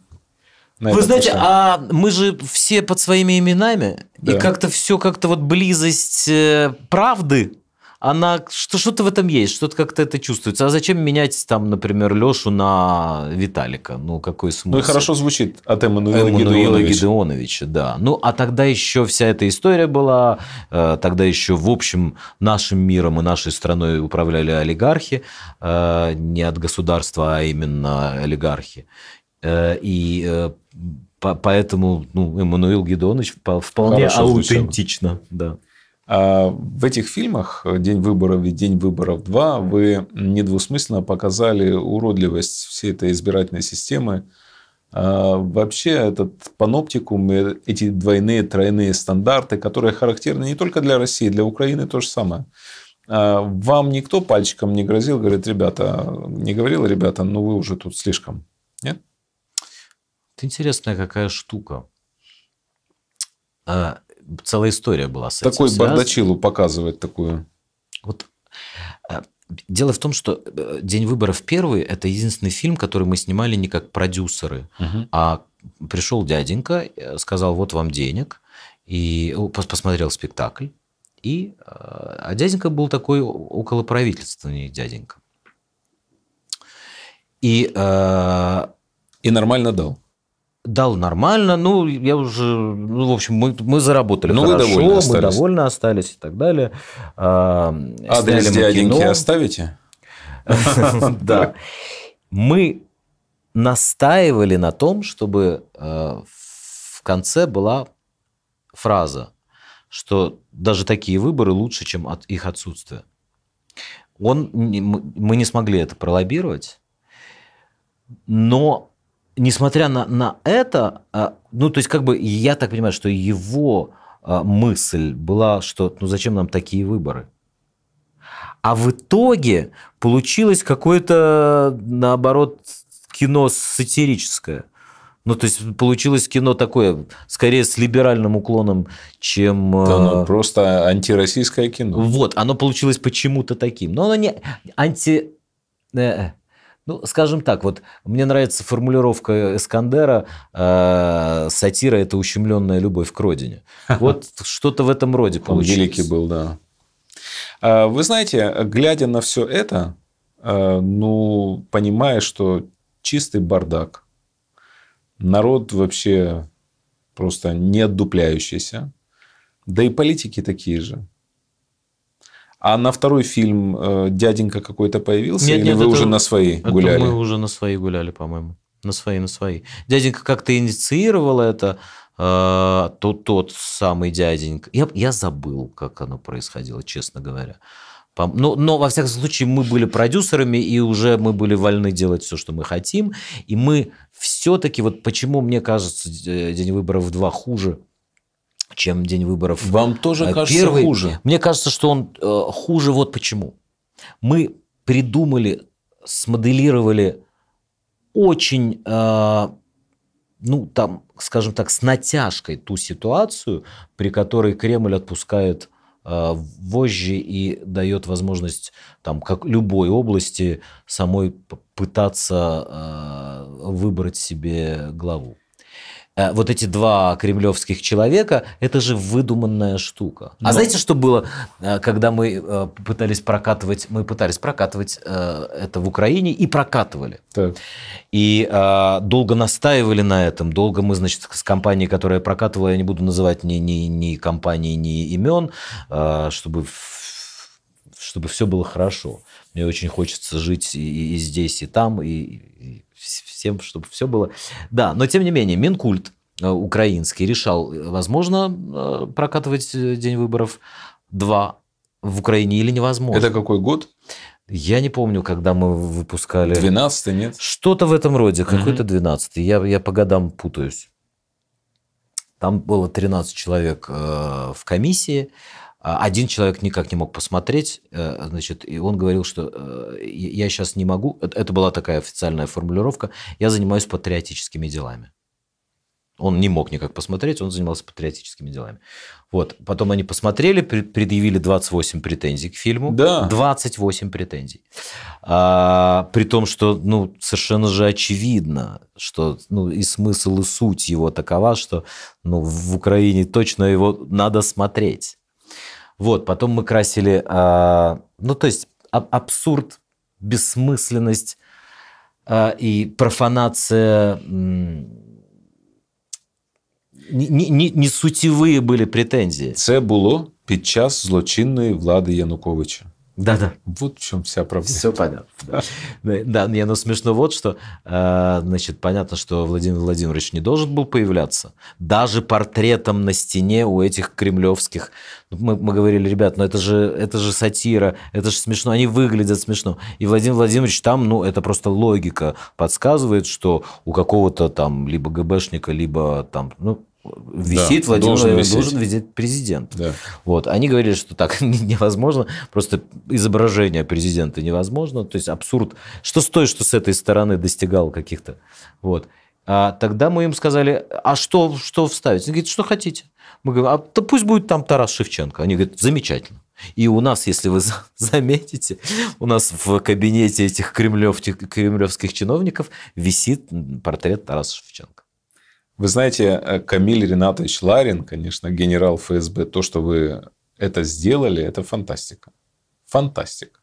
вы знаете, отношение. а мы же все под своими именами, да. и как-то все как-то вот близость э, правды она что что-то в этом есть, что-то как-то это чувствуется. А зачем менять там, например, Лешу на Виталика? Ну какой смысл? Ну и хорошо звучит от Эммануила, Эммануила Гедеоновича. Гедеоновича, да. Ну а тогда еще вся эта история была, э, тогда еще в общем нашим миром и нашей страной управляли олигархи, э, не от государства, а именно олигархи. Э, и поэтому ну, Эммануил Гедеонович вполне Хорошо аутентично, звучало. да. А в этих фильмах «День выборов» и «День выборов 2» вы недвусмысленно показали уродливость всей этой избирательной системы. А вообще этот паноптикум, эти двойные, тройные стандарты, которые характерны не только для России, для Украины то же самое. А вам никто пальчиком не грозил, говорит, ребята, не говорил, ребята, ну вы уже тут слишком, нет? Это интересная какая штука целая история была с Такой этим бардачилу показывает такую. Вот э, Дело в том, что э, День выборов первый это единственный фильм, который мы снимали не как продюсеры, угу. а пришел дяденька, э, сказал: вот вам денег, и посмотрел спектакль. И а дяденька был такой около околоправительственный дяденька. И, э, и нормально дал дал нормально, ну, я уже, ну, в общем, мы, мы заработали ну, хорошо, вы довольны остались. мы довольны остались и так далее. А, Адрес дяденьки оставите? *laughs* Да. Мы настаивали на том, чтобы э, в конце была фраза, что даже такие выборы лучше, чем от их отсутствие. Он, мы не смогли это пролоббировать, но несмотря на, на это, а, ну, то есть, как бы, я так понимаю, что его а, мысль была, что, ну, зачем нам такие выборы? А в итоге получилось какое-то, наоборот, кино сатирическое. Ну, то есть получилось кино такое, скорее с либеральным уклоном, чем... А, да, ну, просто антироссийское кино. Вот, оно получилось почему-то таким. Но оно не анти... Э, э, ну, скажем так, вот мне нравится формулировка Эскандера э, «сатира – это ущемленная любовь к родине». *laughs* Вот что-то в этом роде получилось. Он великий был, да. А, вы знаете, глядя на все это, э, ну, понимая, что чистый бардак. Народ вообще просто не отдупляющийся. Да и политики такие же. А на второй фильм э, дяденька какой-то появился? Нет, или нет, вы это, уже на свои это гуляли? Мы уже на свои гуляли, по-моему. На свои, на свои. Дяденька как-то инициировал это. Э, тот, тот самый дяденька. Я, я забыл, как оно происходило, честно говоря. Но, ну, но, во всяком случае, мы были продюсерами, и уже мы были вольны делать все, что мы хотим. И мы все-таки, вот почему, мне кажется, День выборов 2 хуже, чем день выборов. Вам тоже э, кажется Первый, хуже? Мне кажется, что он э, хуже вот почему. Мы придумали, смоделировали очень, э, ну там, скажем так, с натяжкой ту ситуацию, при которой Кремль отпускает э, вожжи и дает возможность там, как любой области, самой пытаться э, выбрать себе главу. Э, вот эти два кремлевских человека, это же выдуманная штука. А Но... А знаете, что было, э, когда мы э, пытались прокатывать, мы пытались прокатывать это в Украине и прокатывали. Так. И долго настаивали на этом, долго мы, значит, с компанией, которая прокатывала, я не буду называть ни, ни, ни компании, ни имен, чтобы чтобы все было хорошо. Мне очень хочется жить и, и здесь, и там, и, и всем, чтобы все было. Да, но тем не менее, Минкульт э, украинский решал, э, возможно, э, прокатывать день выборов 2 в Украине или невозможно. Это какой год? Я не помню, когда мы выпускали. 12-й, нет? Что-то в этом роде, какой-то 12-й. Я, я по годам путаюсь. Там было 13 человек в комиссии. А один человек никак не мог посмотреть, э, значит, и он говорил, что э, я сейчас не могу, э, это была такая официальная формулировка, я занимаюсь патриотическими делами. Он не мог никак посмотреть, он занимался патриотическими делами. Вот. Потом они посмотрели, предъявили 28 претензий к фильму. Да. 28 претензий. А, при том, что ну, совершенно же очевидно, что ну, и смысл, и суть его такова, что ну, в Украине точно его надо смотреть. Вот, потом мы красили, э, ну, то есть а, абсурд, бессмысленность э, и профанация не, не, не сутєві були претензії. Це було під час злочинної влади Януковича. Да-да. Вот в чем вся проблема. Все понятно. *laughs* Да, да не, ну смешно вот что. Э, значит, понятно, что Владимир Владимирович не должен был появляться. Даже портретом на стене у этих кремлевских. Ну, мы, мы говорили, ребят, ну это же, это же сатира, это же смешно, они выглядят смешно. И Владимир Владимирович там, ну это просто логика подсказывает, что у какого-то там либо ГБшника, либо там, ну висит да, Владимир должен, Владимир, висеть. должен висеть президент. Да. Вот. Они говорили, что так *laughs* невозможно, просто изображение президента невозможно, то есть абсурд. Что с той, что с этой стороны достигал каких-то. Вот. А тогда мы им сказали, а что, что вставить? Они говорят, что хотите. Мы говорим, а то пусть будет там Тарас Шевченко. Они говорят, замечательно. И у нас, если вы *laughs* заметите, у нас в кабинете этих кремлев, кремлевских чиновников висит портрет Тараса Шевченко. Вы знаете, э, Камиль Ринатович Ларин, конечно, генерал ФСБ, то, что вы это сделали, это фантастика. Фантастика.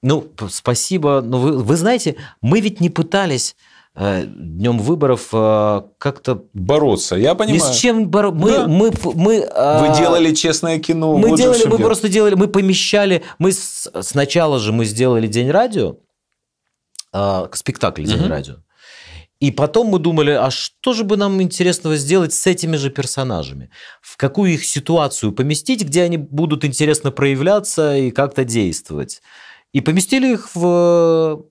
Ну, спасибо. Но вы, вы знаете, мы ведь не пытались э, днем выборов э, как-то бороться. Я понимаю. Ни с чем бороться. Мы, да. мы, мы, мы, а, Вы делали честное кино. Мы вот делали, мы дело. просто делали, мы помещали, мы с... сначала же мы сделали день радио, а, спектакль день угу. радио. И потом мы думали, а что же бы нам интересного сделать с этими же персонажами? В какую их ситуацию поместить, где они будут интересно проявляться и как-то действовать? И поместили их в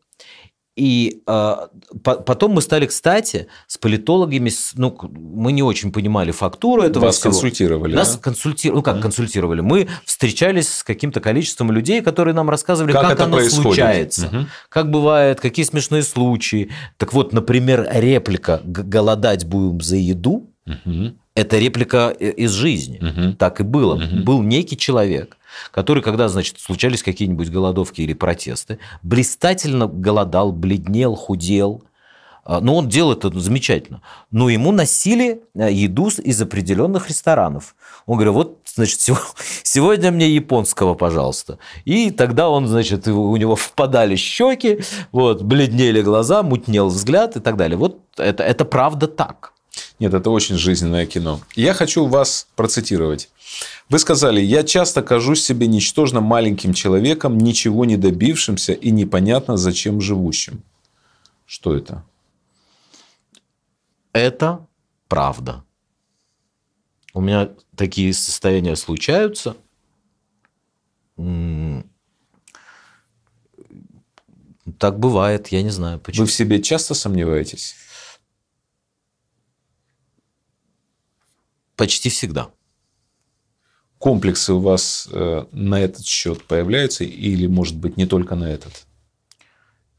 и э, по потом мы стали, кстати, с политологами, с, ну, мы не очень понимали фактуру этого Вас всего. консультировали, Нас да? консультировали, ну как mm консультировали, мы встречались с каким-то количеством людей, которые нам рассказывали, как, как оно происходит? случается, угу. как бывает, какие смешные случаи. Так вот, например, реплика «голодать будем за еду» угу. это реплика э, из жизни, угу. так и было. Угу. Был некий человек, который, когда, значит, случались какие-нибудь голодовки или протесты, блистательно голодал, бледнел, худел, а, но ну, он делал это замечательно. Но ему носили э, еду из определенных ресторанов. Он говорил, вот, значит, *laughs* сегодня мне японского, пожалуйста. И тогда он, значит, у него впадали щеки, вот, бледнели глаза, мутнел взгляд и так далее. Вот это, это правда так. Нет, это очень жизненное кино. я хочу вас процитировать. Вы сказали, я часто кажусь себе ничтожно маленьким человеком, ничего не добившимся и непонятно зачем живущим. Что это? Это правда. У меня такие состояния случаются. Так бывает, я не знаю почему. Вы в себе часто сомневаетесь? Почти всегда. Комплексы у вас э, на этот счет появляются или, может быть, не только на этот?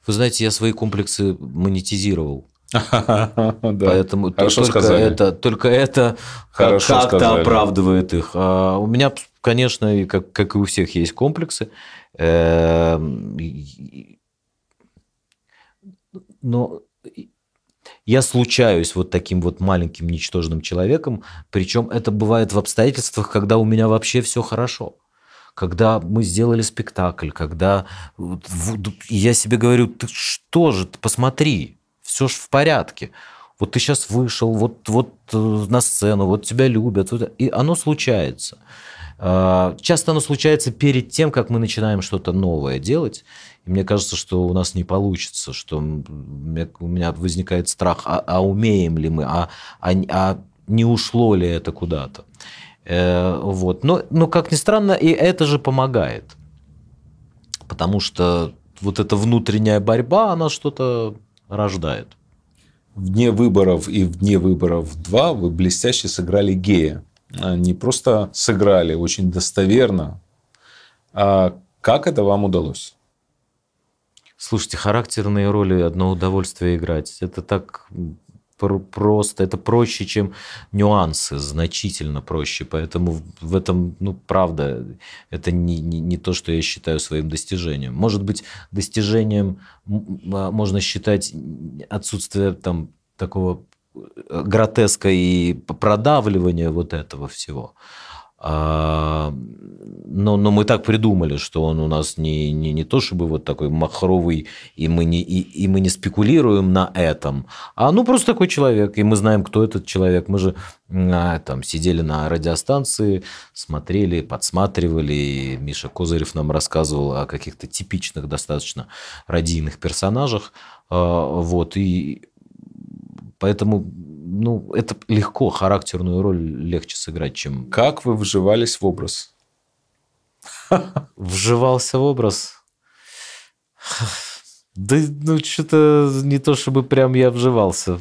Вы знаете, я свои комплексы монетизировал. *laughs* да. Поэтому Хорошо только, сказали. это, только это как-то оправдывает их. А у меня, конечно, как, как и у всех, есть комплексы. Эм, но я случаюсь вот таким вот маленьким ничтожным человеком, причем это бывает в обстоятельствах, когда у меня вообще все хорошо когда мы сделали спектакль, когда я себе говорю, ты что же, ты посмотри, все же в порядке. Вот ты сейчас вышел, вот, вот э, на сцену, вот тебя любят. Вот, и оно случается. А, часто оно случается перед тем, как мы начинаем что-то новое делать. И мне кажется, что у нас не получится, что у меня возникает страх, а, а умеем ли мы, а, а, а не ушло ли это куда-то. Э, вот. но, но, как ни странно, и это же помогает. Потому что вот эта внутренняя борьба, она что-то рождает. В дне выборов и в дне выборов 2 вы блестяще сыграли гея. А не просто сыграли, очень достоверно. А как это вам удалось? Слушайте, характерные роли одно удовольствие играть. Это так просто, это проще, чем нюансы, значительно проще. Поэтому в этом, ну, правда, это не, не, не то, что я считаю своим достижением. Может быть, достижением а, можно считать отсутствие там такого э, гротеска и продавливания вот этого всего. А, но, но мы так придумали, что он у нас не, не, не то чтобы вот такой махровый, и мы не, и, и мы не спекулируем на этом, а ну просто такой человек, и мы знаем, кто этот человек. Мы же а, там сидели на радиостанции, смотрели, подсматривали, и Миша Козырев нам рассказывал о каких-то типичных достаточно радийных персонажах, а, вот, и поэтому ну, это легко, характерную роль легче сыграть, чем... Как вы вживались в образ? *laughs* Вживался в образ? Да, ну, что-то не то, чтобы прям я вживался.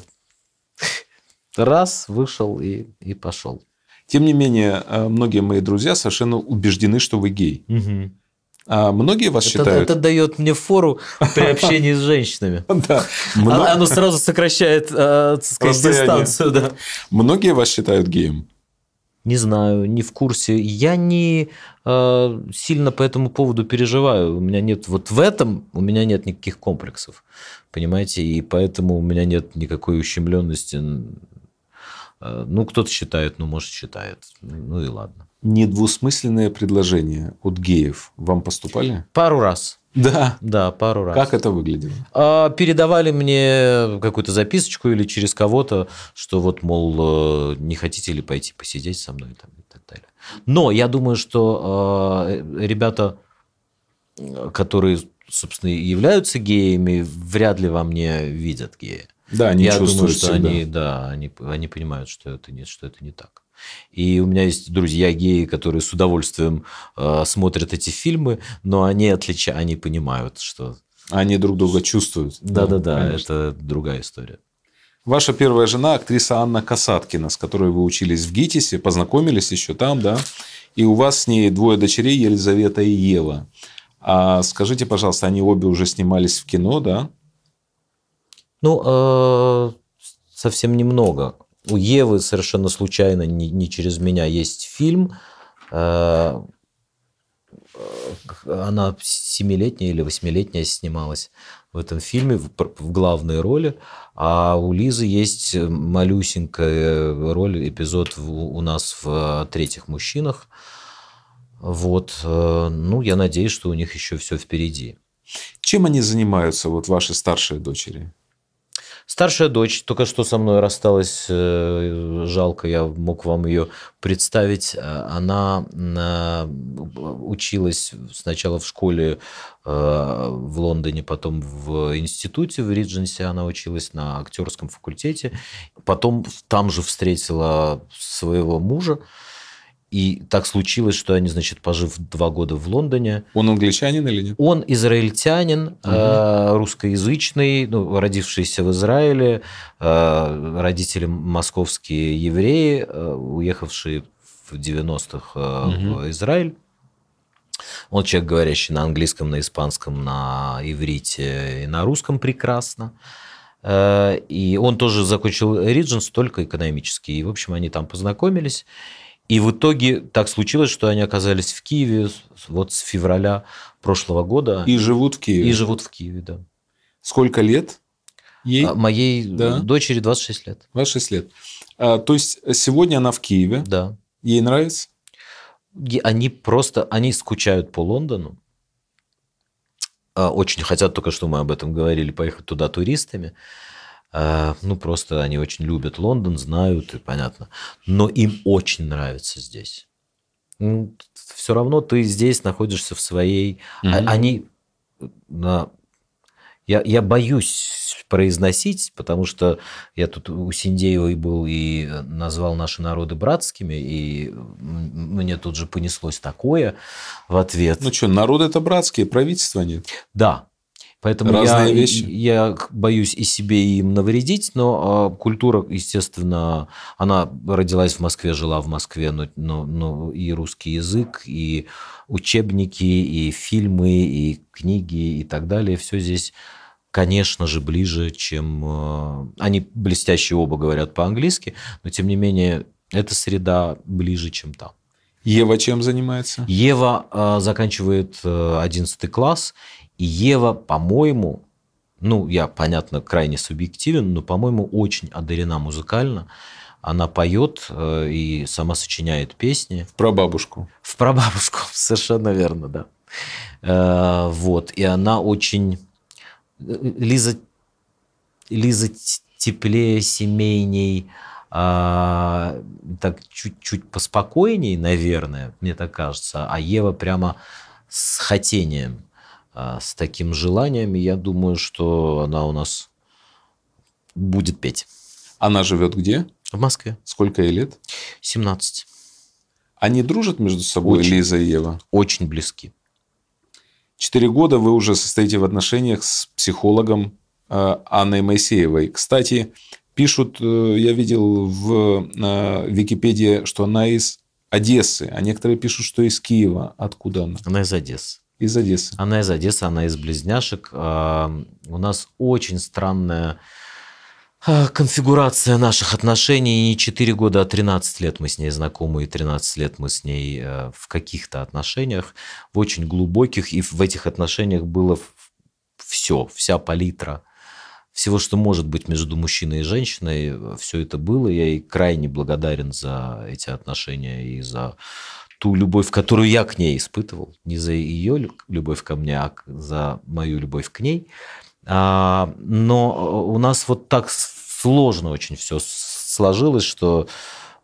Раз, вышел и, и пошел. Тем не менее, э, многие мои друзья совершенно убеждены, что вы гей. Угу. А многие вас это, считают... Это дает мне фору при общении с женщинами. *laughs* Да. А, оно сразу сокращает, э, дистанцию. Многие вас считают геем? Не знаю, не в курсе. Я не э, сильно по этому поводу переживаю. У меня нет вот в этом у меня нет никаких комплексов, понимаете, и поэтому у меня нет никакой ущемленности. Э, ну, кто-то считает, ну, может, считает. Ну и ладно недвусмысленные предложения от геев вам поступали? Пару раз. Да. Да, пару раз. Как это выглядело? А, передавали мне какую-то записочку или через кого-то, что вот, мол, э, не хотите ли пойти посидеть со мной там, и так далее. Но я думаю, что э, ребята, которые, собственно, являются геями, вряд ли во мне видят гея. Да, они я чувствуют думаю, что всегда. они, да, они, они понимают, что это не, что это не так. И у меня есть друзья геи, которые с удовольствием э, смотрят эти фильмы, но они отлича, они понимают, что они друг друга чувствуют. Да-да-да, ну, это другая история. Ваша первая жена актриса Анна Касаткина, с которой вы учились в ГИТИСе, познакомились еще там, да? И у вас с ней двое дочерей, Елизавета и Ева. А скажите, пожалуйста, они обе уже снимались в кино, да? Ну, э, совсем немного. У Евы совершенно случайно, не, не через меня, есть фильм. Э, э, она семилетняя или восьмилетняя снималась в этом фильме в, в главной роли. А у Лизы есть малюсенькая роль, эпизод в, у нас в «Третьих мужчинах». Вот, э, ну, я надеюсь, что у них еще все впереди. Чем они занимаются, вот ваши старшие дочери? Старшая дочь только что со мной рассталась, э, жалко, я мог вам ее представить. Э, она э, училась сначала в школе в Лондоне, потом в институте в Ридженсе она училась на актерском факультете. Потом там же встретила своего мужа. И так случилось, что они, значит, пожив два года в Лондоне. Он англичанин или нет? Он израильтянин, угу. русскоязычный, ну, родившийся в Израиле, а, родители московские евреи, а, уехавшие в 90-х угу. в Израиль. Он человек, говорящий на английском, на испанском, на иврите и на русском прекрасно. И он тоже закончил Риджинс, только экономический. И, в общем, они там познакомились. И в итоге так случилось, что они оказались в Киеве вот с февраля прошлого года. И живут в Киеве. И живут в Киеве, да. Сколько лет? Ей? А, моей да. дочери 26 лет. 26 лет. А, то есть сегодня она в Киеве. Да. Ей нравится? они просто, они скучают по Лондону. А, очень хотят, только что мы об этом говорили, поехать туда туристами. А, ну, просто они очень любят Лондон, знают, и понятно. Но им очень нравится здесь. все равно ты здесь находишься в своей... Mm-hmm. Они... На... Я, я боюсь произносить, потому что я тут у Синдеевой был и назвал наши народы братскими, и мне тут же понеслось такое в ответ. Ну что, народы это братские, правительства нет? Да, Поэтому Разные я, вещи. я боюсь и себе, и им навредить, но а, культура, естественно, она родилась в Москве, жила в Москве, но, но, но и русский язык, и учебники, и фильмы, и книги, и так далее. Все здесь, конечно же, ближе, чем... А, они блестящие оба говорят по-английски, но, тем не менее, эта среда ближе, чем там. Ева чем занимается? Ева э, заканчивает э, а, 11 класс, Ева, по-моему, ну, я, понятно, крайне субъективен, но, по-моему, очень одарена музыкально. Она поет э, и сама сочиняет песни. В прабабушку. В прабабушку, *laughs* совершенно верно, да. Э вот, и она очень... Э, Лиза, Лиза теплее, семейней, а, так чуть-чуть поспокойней, наверное, мне так кажется, а Ева прямо с хотением. А, с таким желанием, и я думаю, что она у нас будет петь. Она живет где? В Москве. Сколько ей лет? 17. Они дружат между собой, очень, Лиза и Ева? Очень близки. Четыре года вы уже состоите в отношениях с психологом э, Анной Моисеевой. Кстати, пишут, э, я видел в Википедии, что она из Одессы, а некоторые пишут, что из Киева. Откуда она? Она из Одессы из Одессы. Она из Одессы, она из Близняшек. А, у нас очень странная а, конфигурация наших отношений. Не 4 года, а 13 лет мы с ней знакомы, и 13 лет мы с ней э, в каких-то отношениях, в очень глубоких, и в этих отношениях было все, вся палитра всего, что может быть между мужчиной и женщиной, все это было. Я ей крайне благодарен за эти отношения и за ту любовь, которую я к ней испытывал, не за ее любовь ко мне, а за мою любовь к ней. А, но э, у нас вот так сложно очень все сложилось, что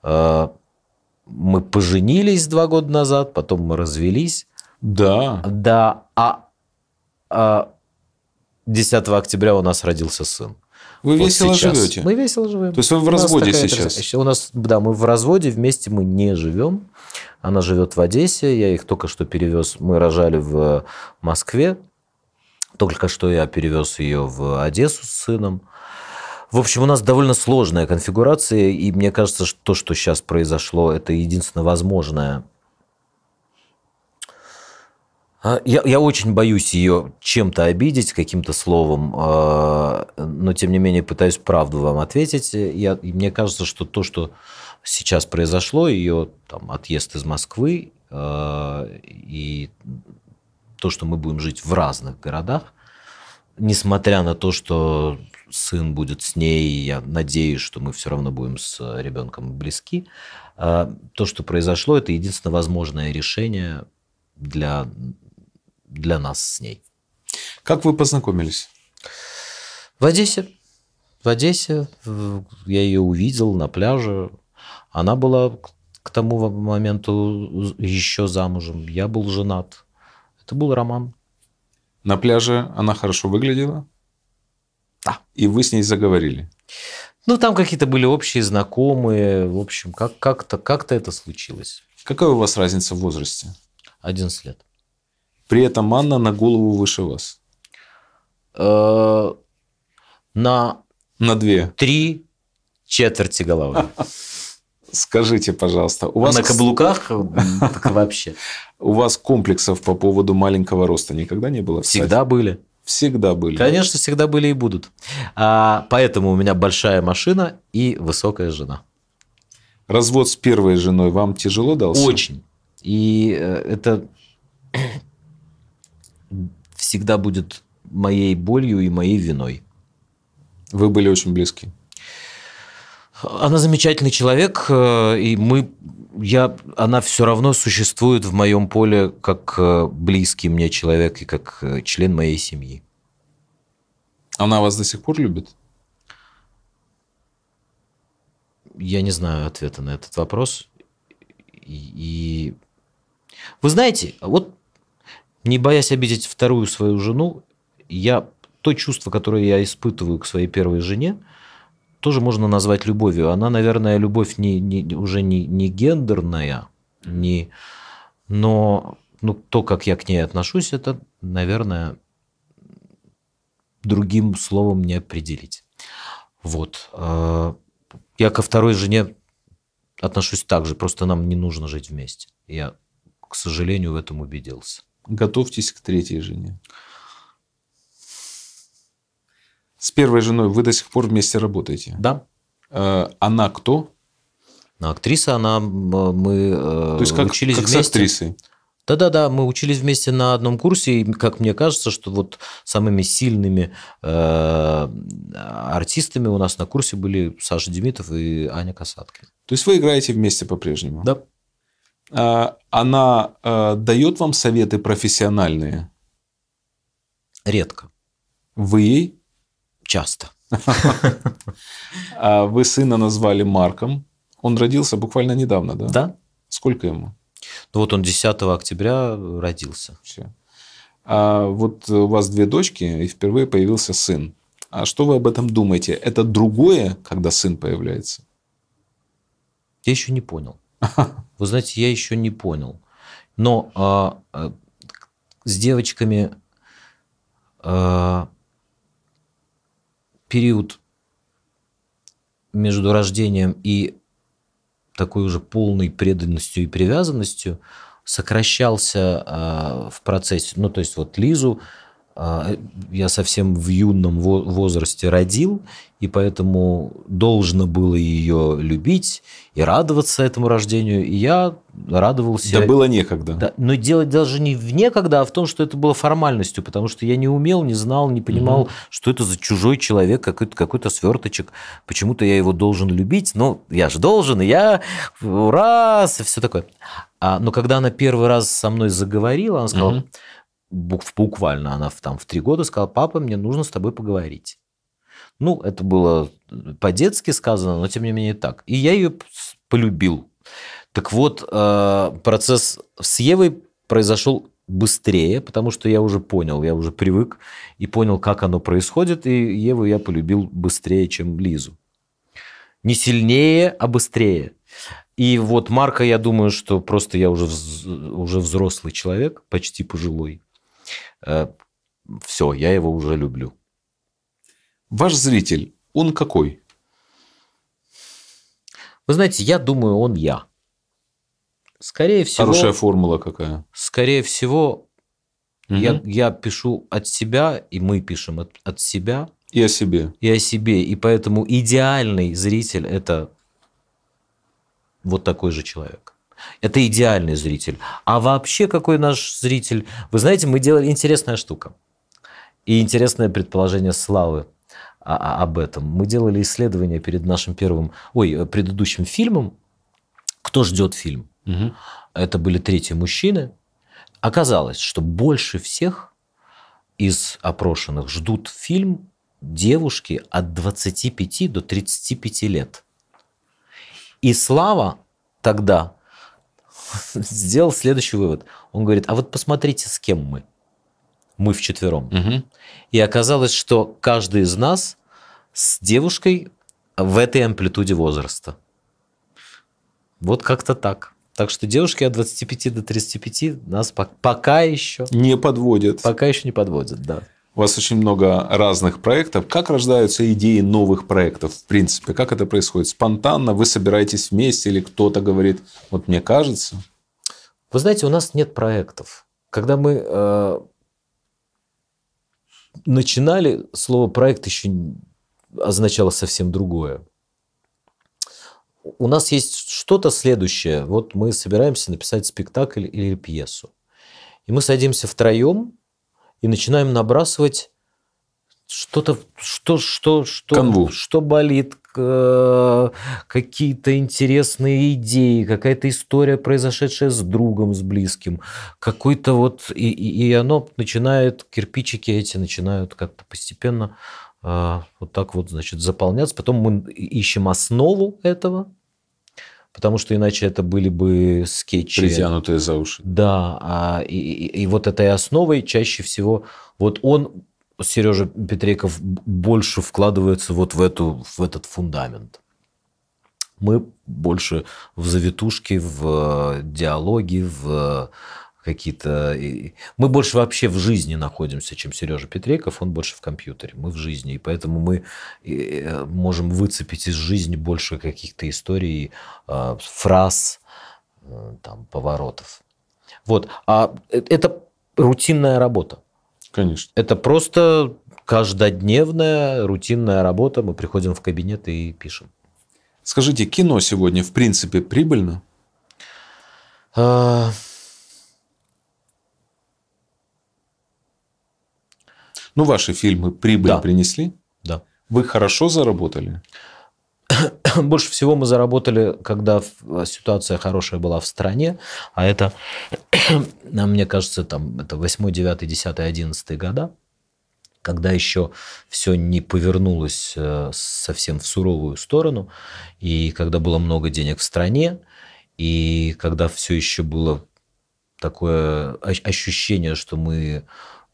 э, мы поженились два года назад, потом мы развелись. Да. Да. А 10 а, октября у нас родился сын. Вы вот весело сейчас. живете? Мы весело живем. То есть вы в у разводе сейчас? Трагедия. У нас, да, мы в разводе, вместе мы не живем. Она живет в Одессе, я их только что перевез. Мы рожали в Москве. Только что я перевез ее в Одессу с сыном. В общем, у нас довольно сложная конфигурация, и мне кажется, что то, что сейчас произошло, это единственно возможное а, я, я очень боюсь ее чем-то обидеть, каким-то словом, а, но тем не менее пытаюсь правду вам ответить. Я, и мне кажется, что то, что сейчас произошло, ее там, отъезд из Москвы а, и то, что мы будем жить в разных городах, несмотря на то, что сын будет с ней, я надеюсь, что мы все равно будем с ребенком близки, то, что произошло, это единственное возможное решение для для нас с ней. Как вы познакомились? В Одессе. В Одессе я ее увидел на пляже. Она была к тому моменту еще замужем. Я был женат. Это был роман. На пляже она хорошо выглядела? Да. И вы с ней заговорили? Ну, там какие-то были общие знакомые. В общем, как- как-то как это случилось. Какая у вас разница в возрасте? 11 лет. При этом Анна на голову выше вас. Э, на... На две. Три четверти головы. Скажите, пожалуйста, у вас... на каблуках так вообще. У вас комплексов по поводу маленького роста никогда не было? Кстати? Всегда были. Всегда были. Конечно, всегда были и будут. А, поэтому у меня большая машина и высокая жена. Развод с первой женой вам тяжело дался? Очень. И э, это всегда будет моей болью и моей виной. Вы были очень близки. Она замечательный человек, э, и мы, я, она все равно существует в моем поле как э, близкий мне человек и как э, член моей семьи. Она вас до сих пор любит? Я не знаю ответа на этот вопрос. И, вы знаете, вот не боясь обидеть вторую свою жену, я то чувство, которое я испытываю к своей первой жене, тоже можно назвать любовью. Она, наверное, любовь не, не, уже не, не гендерная, не, но ну, то, как я к ней отношусь, это, наверное, другим словом не определить. Вот. А, я ко второй жене отношусь так же, просто нам не нужно жить вместе. Я, к сожалению, в этом убедился готовьтесь к третьей жене. С первой женой вы до сих пор вместе работаете? Да. Э, она кто? Ну, актриса, она мы э, То есть как, учились как вместе. с актрисой? Да-да-да, мы учились вместе на одном курсе, и, как мне кажется, что вот самыми сильными э, артистами у нас на курсе были Саша Демитов и Аня Касаткин. То есть вы играете вместе по-прежнему? Да. А, она а, дает вам советы профессиональные? Редко. Вы ей? Часто. *laughs* А вы сына назвали Марком. Он родился буквально недавно, да? Да. Сколько ему? Ну вот он 10 октября э, родился. Все. А вот у вас две дочки, и впервые появился сын. А что вы об этом думаете? Это другое, когда сын появляется? Я еще не понял. *laughs* Вы знаете, я еще не понял. Но а, а, с девочками а, период между рождением и такой уже полной преданностью и привязанностью сокращался а, в процессе. Ну, то есть вот Лизу а, я совсем в юном возрасте родил, и поэтому должно было ее любить и радоваться этому рождению, и я радовался. Да было некогда. Да, но делать даже не в некогда, а в том, что это было формальностью, потому что я не умел, не знал, не понимал, угу. что это за чужой человек, какой-то какой сверточек, почему-то я его должен любить, но ну, я же должен, и я, ура, все такое. А, но когда она первый раз со мной заговорила, она сказала... Угу буквально она там в три года сказала, папа, мне нужно с тобой поговорить. Ну, это было э, по-детски сказано, но тем не менее так. И я ее полюбил. Так вот, э, процесс с Евой произошел быстрее, потому что я уже понял, я уже привык и понял, как оно происходит, и Еву я полюбил быстрее, чем Лизу. Не сильнее, а быстрее. И вот Марка, я думаю, что просто я уже, уже взрослый человек, почти пожилой. Э, все, я его уже люблю. Ваш зритель, он какой? Вы знаете, я думаю, он я. Скорее всего... Хорошая формула какая. Скорее всего, угу. я, я пишу от себя, и мы пишем от, от себя. И о себе. И о себе. И поэтому идеальный зритель – это вот такой же человек. Это идеальный зритель. А вообще какой наш зритель? Вы знаете, мы делали интересная штука. И интересное предположение Славы а, а, об этом. Мы делали исследование перед нашим первым, ой, предыдущим фильмом. Кто ждет фильм? Угу. Это были третьи мужчины. Оказалось, что больше всех из опрошенных ждут фильм девушки от 25 до 35 лет. И Слава тогда *laughs* сделал следующий вывод. Он говорит, а вот посмотрите, с кем мы. Мы вчетвером. Угу. И оказалось, что каждый из нас с девушкой в этой амплитуде возраста. Вот как-то так. Так что девушки от 25 до 35 нас пока еще... Не подводят. Пока еще не подводят, да. У вас очень много разных проектов. Как рождаются идеи новых проектов, в принципе? Как это происходит? Спонтанно вы собираетесь вместе или кто-то говорит, вот мне кажется? Вы знаете, у нас нет проектов. Когда мы э, начинали, слово проект еще означало совсем другое. У нас есть что-то следующее. Вот мы собираемся написать спектакль или пьесу. И мы садимся втроем и начинаем набрасывать что-то, что, что, что, Канву. что болит, какие-то интересные идеи, какая-то история, произошедшая с другом, с близким, какой-то вот, и, и оно начинает, кирпичики эти начинают как-то постепенно а, вот так вот, значит, заполняться. Потом мы ищем основу этого, потому что иначе это были бы скетчи. Притянутые за уши. Да, а, и, и, и вот этой основой чаще всего вот он, Сережа Петреков, больше вкладывается вот в, эту, в этот фундамент. Мы больше в завитушки, в э, диалоги, в какие-то... Мы больше вообще в жизни находимся, чем Сережа Петреков, он больше в компьютере, мы в жизни, и поэтому мы э, можем выцепить из жизни больше каких-то историй, э, фраз, э, там, поворотов. Вот, а это рутинная работа. Конечно. Это просто каждодневная рутинная работа. Мы приходим в кабинет и пишем. Скажите, кино сегодня в принципе прибыльно? Ну, ваши фильмы прибыль да. принесли? Да. Вы хорошо заработали? *clears throat* Больше всего мы заработали, когда ситуация хорошая была в стране, а это, *clears throat* мне кажется, там, это 8, 9, 10, 11 года, когда еще все не повернулось э, совсем в суровую сторону, и когда было много денег в стране, и когда все еще было такое а-, ощущение, что мы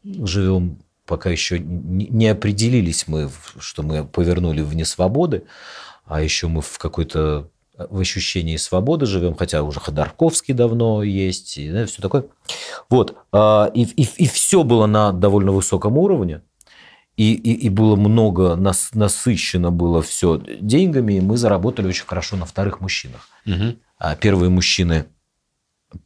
живем пока еще не определились мы, что мы повернули вне свободы, а еще мы в какой-то э, в ощущении свободы живем, хотя уже Ходорковский давно есть, и да, все такое. Вот. А, и, и, и все было на довольно высоком уровне, и, и, и было много, нас, насыщено было все деньгами, и мы заработали очень хорошо на вторых мужчинах. Угу. Первые мужчины –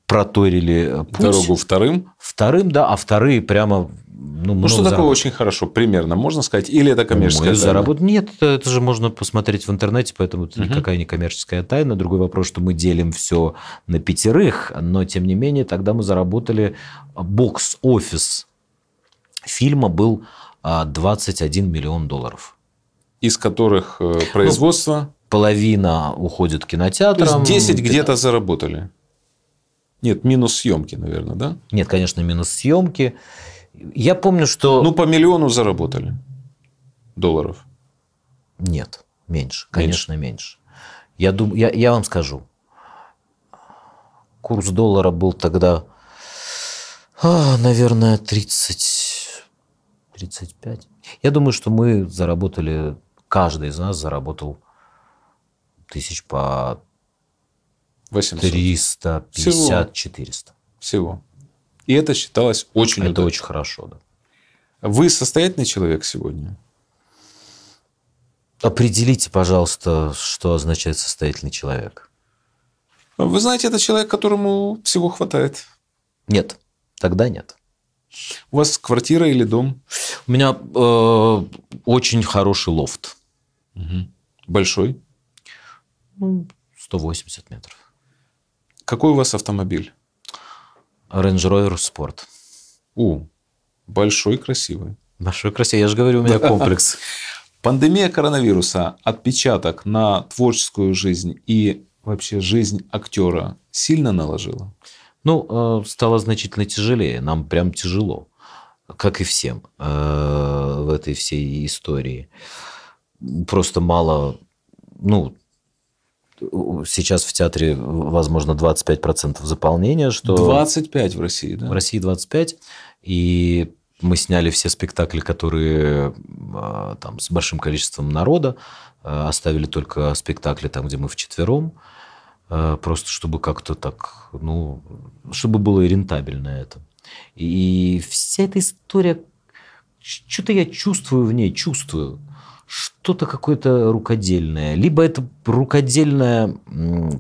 проторили путь. Э, дорогу вторым? Вторым, да, а вторые прямо ну, ну что заработка. такое очень хорошо, примерно, можно сказать, или это ну, коммерческая Мой тайна? Заработ... Нет, это же можно посмотреть в интернете, поэтому это угу. никакая не коммерческая тайна. Другой вопрос, что мы делим все на пятерых, но тем не менее тогда мы заработали а, бокс-офис фильма был 21 а, миллион долларов. Из которых э, ну, производство? Ну, половина уходит кинотеатрам. То есть 10 где-то заработали? Нет, минус съемки, наверное, да? Нет, конечно, минус съемки. Я помню, что... Ну, по миллиону заработали долларов. Нет, меньше. Конечно, меньше. меньше. Я, дум... я, я вам скажу. Курс доллара был тогда, а, наверное, 30... 35. Я думаю, что мы заработали, каждый из нас заработал тысяч по 800. 350, Всего. 400. Всего. И это считалось очень Это удачно. очень хорошо, да. Вы состоятельный человек сегодня? Определите, пожалуйста, что означает состоятельный человек. Вы знаете, это человек, которому всего хватает. Нет, тогда нет. У вас квартира или дом? У меня э, очень хороший лофт. Угу. Большой? 180 ну, метров. Какой у вас автомобиль? Range Rover Sport. У, большой, красивый. Большой, красивый. Я же говорю, у меня комплекс. *laughs* Пандемия коронавируса, отпечаток на творческую жизнь и вообще жизнь актера сильно наложила? Ну, э, стало значительно тяжелее. Нам прям тяжело, как и всем э, в этой всей истории. Просто мало, ну, сейчас в театре, возможно, 25% заполнения. Что 25 в России, да? В России 25. И мы сняли все спектакли, которые а, там с большим количеством народа. А, оставили только спектакли там, где мы вчетвером. А, просто чтобы как-то так, ну, чтобы было и рентабельно это. И вся эта история, что-то я чувствую в ней, чувствую что-то какое-то рукодельное. Либо это рукодельная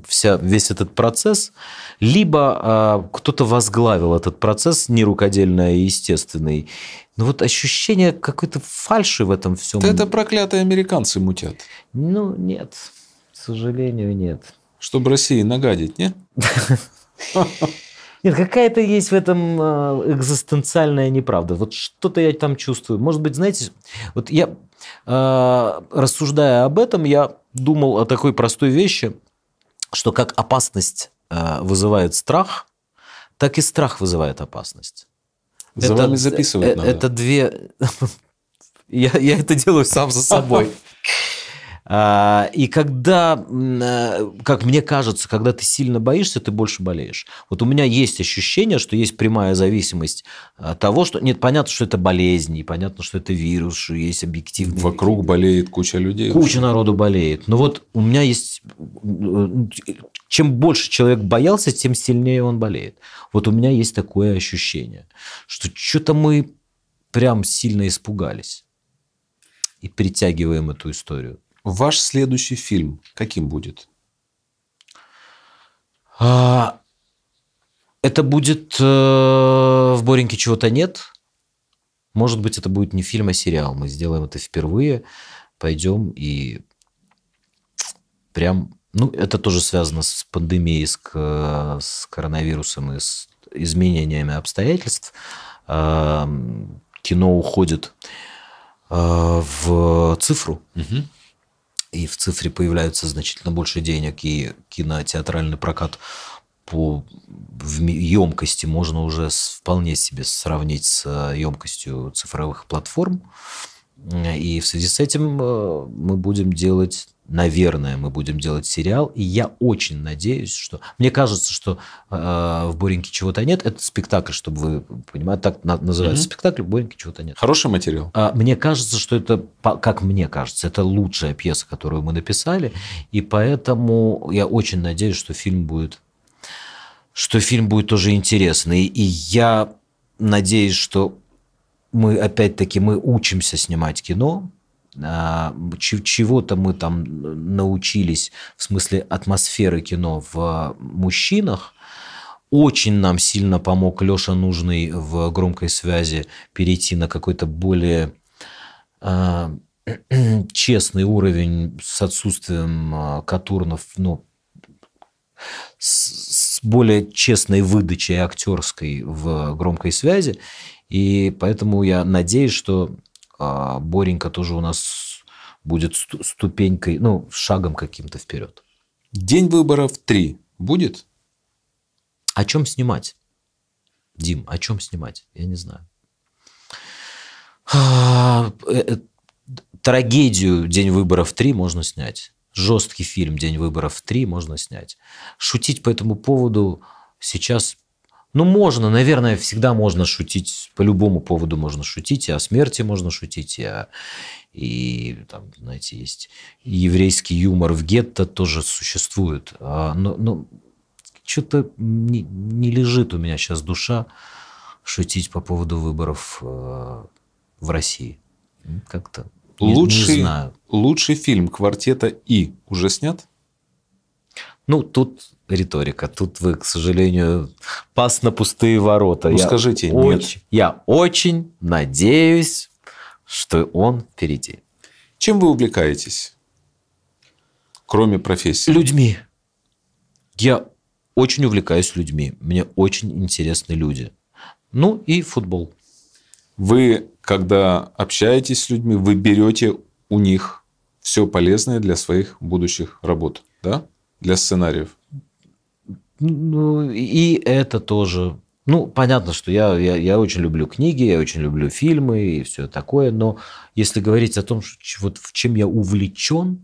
вся, весь этот процесс, либо а, кто-то возглавил этот процесс, не рукодельный, а естественный. Но вот ощущение какой-то фальши в этом всем. это проклятые американцы мутят. Ну, нет. К сожалению, нет. Чтобы России нагадить, не? Нет, какая-то есть в этом а, экзистенциальная неправда. Вот что-то я там чувствую. Может быть, знаете, вот я Э, рассуждая об этом, я думал о такой простой вещи, что как опасность э, вызывает страх, так и страх вызывает опасность. За это, вами записывать это, надо. Это две... *laughs* Я, я это делаю сам за собой. *laughs* А, и когда, э, как мне кажется, когда ты сильно боишься, ты больше болеешь. Вот у меня есть ощущение, что есть прямая зависимость от того, что... Нет, понятно, что это болезни, понятно, что это вирус, что есть объективный... Вокруг болеет куча людей. Куча уже. народу болеет. Но вот у меня есть... Чем больше человек боялся, тем сильнее он болеет. Вот у меня есть такое ощущение, что что-то мы прям сильно испугались и притягиваем эту историю. Ваш следующий фильм каким будет? А, это будет э, в Бореньке чего-то нет. Может быть, это будет не фильм, а сериал. Мы сделаем это впервые, пойдем и прям, ну, это тоже связано с пандемией, с, с коронавирусом и с изменениями обстоятельств. Э, кино уходит э, в цифру. Угу и в цифре появляются значительно больше денег, и кинотеатральный прокат по емкости можно уже вполне себе сравнить с э, емкостью цифровых платформ. И в связи с этим э, мы будем делать наверное, мы будем делать сериал. И я очень надеюсь, что... Мне кажется, что э, в Буреньке чего чего-то нет» это спектакль, чтобы вы понимали, так на... называется угу. спектакль, в Буреньке чего чего-то нет». Хороший материал. А, мне кажется, что это, как мне кажется, это лучшая пьеса, которую мы написали. И поэтому я очень надеюсь, что фильм будет что фильм будет тоже интересный. И я надеюсь, что мы опять-таки мы учимся снимать кино, а, чего-то мы там научились в смысле атмосферы кино в мужчинах. Очень нам сильно помог Леша Нужный в громкой связи перейти на какой-то более а, *clears throat* честный уровень с отсутствием а, Катурнов, ну, с, с более честной выдачей актерской в громкой связи. И поэтому я надеюсь, что а Боренька тоже у нас будет ступенькой, ну, шагом каким-то вперед. День выборов три будет? О чем снимать? Дим, о чем снимать? Я не знаю. А, э, э, трагедию «День выборов 3» можно снять. Жесткий фильм «День выборов 3» можно снять. Шутить по этому поводу сейчас ну, можно, наверное, всегда можно шутить, по любому поводу можно шутить, и о смерти можно шутить, и, о, и там, знаете, есть еврейский юмор в гетто тоже существует. А, но, но что-то не, не лежит у меня сейчас душа шутить по поводу выборов э, в России. Как-то лучший, не, не знаю. Лучший фильм «Квартета И» уже снят? Ну, тут риторика. Тут вы, к сожалению, пас на пустые ворота. Ну, я скажите, очень, нет. Я очень надеюсь, что он впереди. Чем вы увлекаетесь, кроме профессии? Людьми. Я очень увлекаюсь людьми. Мне очень интересны люди. Ну и футбол. Вы, когда общаетесь с людьми, вы берете у них все полезное для своих будущих работ, да? для сценариев? Ну, и это тоже. Ну, понятно, что я, я, я очень люблю книги, я очень люблю фильмы и все такое, но если говорить о том, что, вот, в чем я увлечен,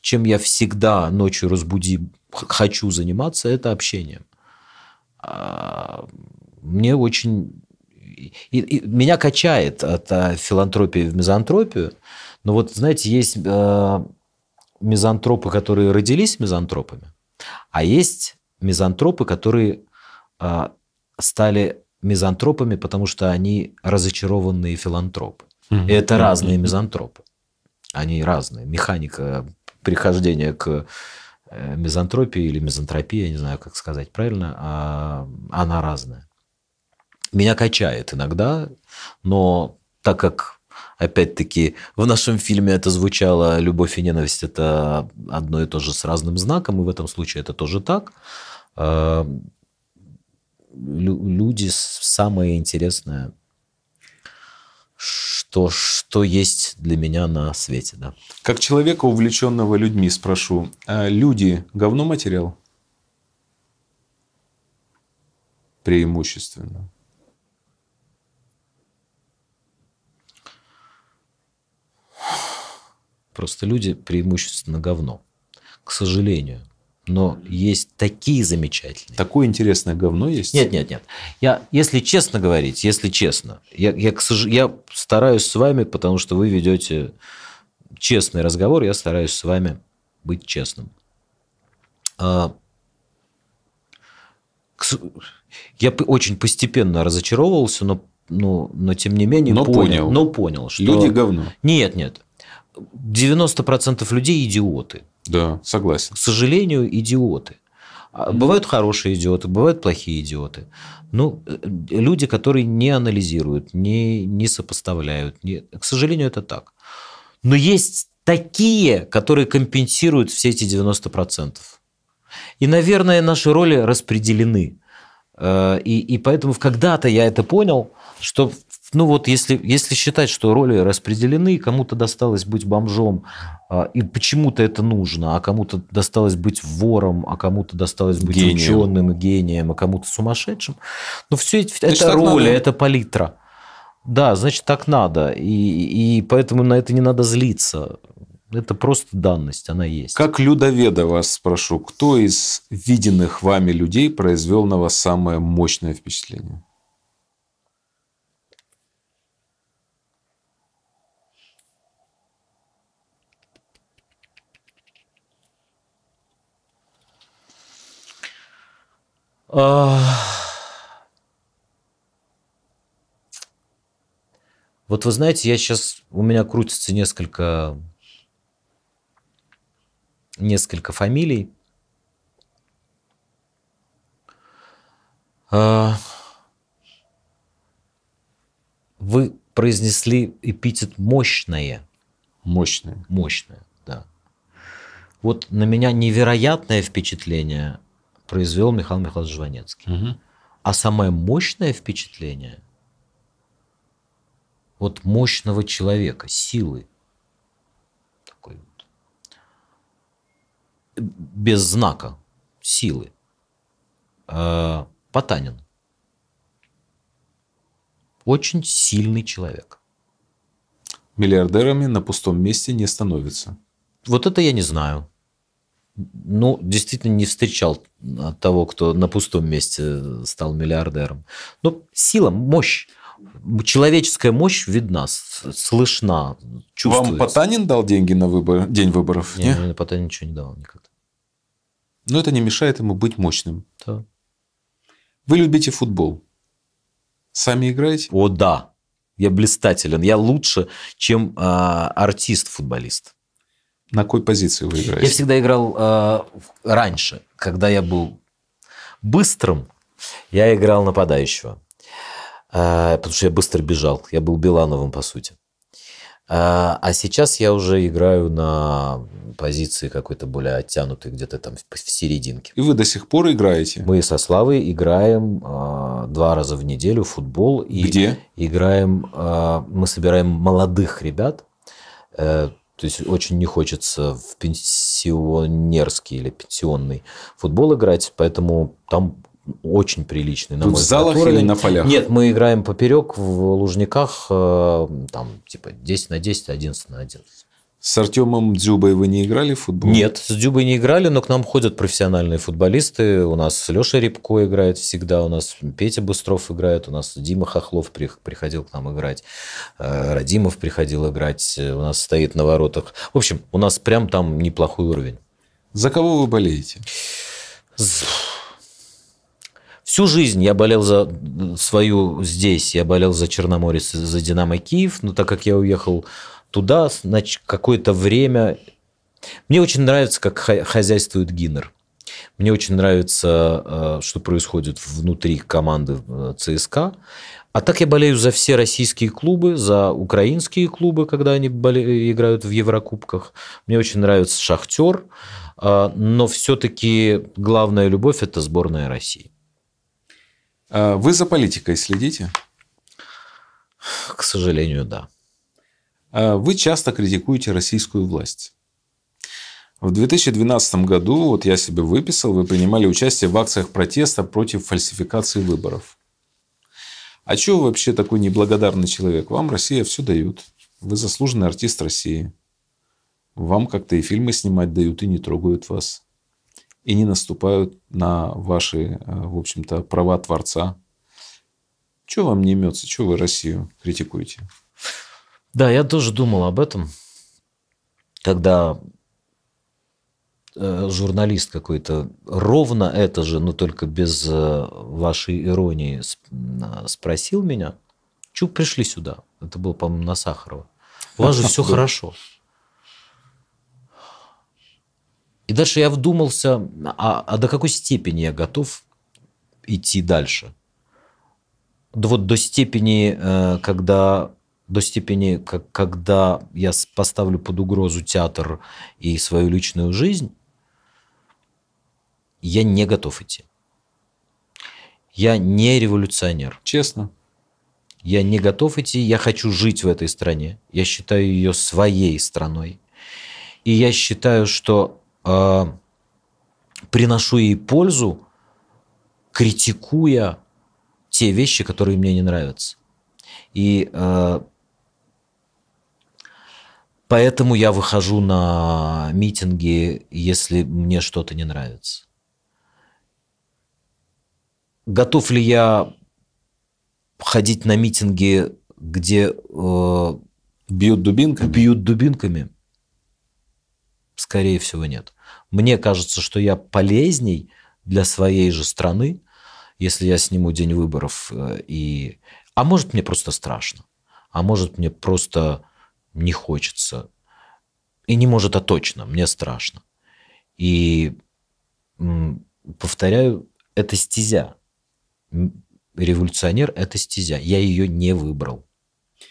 чем я всегда ночью разбуди хочу заниматься, это общением. А, мне очень... И, и, меня качает от а, филантропии в мизантропию, но вот, знаете, есть а, мизантропы, которые родились мизантропами, а есть мизантропы, которые а, стали мизантропами, потому что они разочарованные филантропы. mm И это разные мизантропы. Они разные. Механика прихождения к э, мизантропии или мизантропии, я не знаю, как сказать правильно, а, она разная. Меня качает иногда, но так как опять-таки, в нашем фильме это звучало «любовь и ненависть» – это одно и то же с разным знаком, и в этом случае это тоже так. А, люди – самое интересное, что, что есть для меня на свете. Да. Как человека, увлеченного людьми, спрошу, «А люди – говно материал? Преимущественно. Просто люди преимущественно говно, к сожалению. Но есть такие замечательные. Такое интересное говно есть? Нет, нет, нет. Я, если честно говорить, если честно, я, я, к сож... я стараюсь с вами, потому что вы ведете честный разговор, я стараюсь с вами быть честным. А... Я очень постепенно разочаровывался, но, но, но тем не менее но понял, понял. Но понял, что... Люди говно. Нет, нет. 90% людей идиоты. Да, согласен. К сожалению, идиоты. А, бывают хорошие идиоты, бывают плохие идиоты. Ну, э, люди, которые не анализируют, не, не сопоставляют. Не... К сожалению, это так. Но есть такие, которые компенсируют все эти 90%. И, наверное, наши роли распределены. Э, и, и поэтому когда-то я это понял, что ну вот если, если считать, что роли распределены, кому-то досталось быть бомжом, а, и почему-то это нужно, а кому-то досталось быть вором, а кому-то досталось быть гением. ученым, гением, а кому-то сумасшедшим. Но ну, все эти, значит, это роли, надо. это палитра. Да, значит, так надо. И, и поэтому на это не надо злиться. Это просто данность, она есть. Как людоведа вас спрошу, кто из виденных вами людей произвел на вас самое мощное впечатление? Вот вы знаете, я сейчас, у меня крутится несколько, несколько фамилий. А. Вы произнесли эпитет «мощное». Мощное. Мощное, да. Вот на меня невероятное впечатление – произвел Михаил Михайлович Жванецкий. Угу. А самое мощное впечатление вот мощного человека, силы, такой вот, без знака силы, э, Потанин. Очень сильный человек. Миллиардерами на пустом месте не становится. Вот это я не знаю ну, действительно не встречал того, кто на пустом месте стал миллиардером. Но ну, сила, мощь, человеческая мощь видна, слышна, чувствуется. Вам Потанин дал деньги на выбор, день выборов? Нет, не? Потанин ничего не давал никогда. Но это не мешает ему быть мощным. Да. Вы любите футбол? Сами играете? О, да. Я блистателен. Я лучше, чем э, артист-футболист. На какой позиции вы играете? Я всегда играл э, раньше, когда я был быстрым, я играл нападающего. Э, потому что я быстро бежал. Я был Билановым, по сути. Э, а сейчас я уже играю на позиции какой-то более оттянутой, где-то там в, в серединке. И вы до сих пор играете? Мы со Славой играем э, два раза в неделю в футбол. И где? Играем, э, мы собираем молодых ребят, э, то есть очень не хочется в пенсионерский или пенсионный футбол играть, поэтому там очень приличный. На Тут мой в залах взгляд, или на полях? Нет, мы играем поперек в Лужниках, э, там типа 10 на 10, 11 на 11. С Артемом Дзюбой вы не играли в футбол? Нет, с Дзюбой не играли, но к нам ходят профессиональные футболисты. У нас Леша Рябко играет всегда, у нас Петя Быстров играет, у нас Дима Хохлов приходил к нам играть, э, Радимов приходил играть, э, у нас стоит на воротах. В общем, у нас прям там неплохой уровень. За кого вы болеете? Всю жизнь я болел за свою здесь, я болел за Черноморец, за Динамо Киев, но так как я уехал Туда значит, какое-то время... Мне очень нравится, как хозяйствует Гиннер. Мне очень нравится, э, что происходит внутри команды э, ЦСКА. А так я болею за все российские клубы, за украинские клубы, когда они играют в Еврокубках. Мне очень нравится «Шахтер», э, но все-таки главная любовь – это сборная России. Вы за политикой следите? К сожалению, да. А вы часто критикуете российскую власть. В 2012 году, вот я себе выписал, вы принимали участие в акциях протеста против фальсификации выборов. А чего вы вообще такой неблагодарный человек? Вам Россия все дает. Вы заслуженный артист России. Вам как-то и фильмы снимать дают, и не трогают вас. И не наступают на ваши, э, в общем-то, права Творца. Чего вам не имется? Чего вы Россию критикуете? Да, я тоже думал об этом, когда э, журналист какой-то ровно это же, но только без э, вашей иронии а, спросил меня, чего пришли сюда? Это было, по-моему, на Сахарова. *laughs* У вас же все хорошо. И дальше я вдумался, а, а до какой степени я готов идти дальше? Вот до степени, э, когда до степени, как, когда я поставлю под угрозу театр и свою личную жизнь, я не готов идти. Я не революционер. Честно. Я не готов идти, я хочу жить в этой стране. Я считаю ее своей страной. И я считаю, что э, приношу ей пользу, критикуя те вещи, которые мне не нравятся. И а, Поэтому я выхожу на митинги, если мне что-то не нравится. Готов ли я ходить на митинги, где... Э, бьют дубинками? Бьют дубинками. Скорее всего, нет. Мне кажется, что я полезней для своей же страны, если я сниму день выборов э, и... А может, мне просто страшно. А может, мне просто не хочется. И не может, а точно, мне страшно. И повторяю, это стезя. Революционер – это стезя. Я ее не выбрал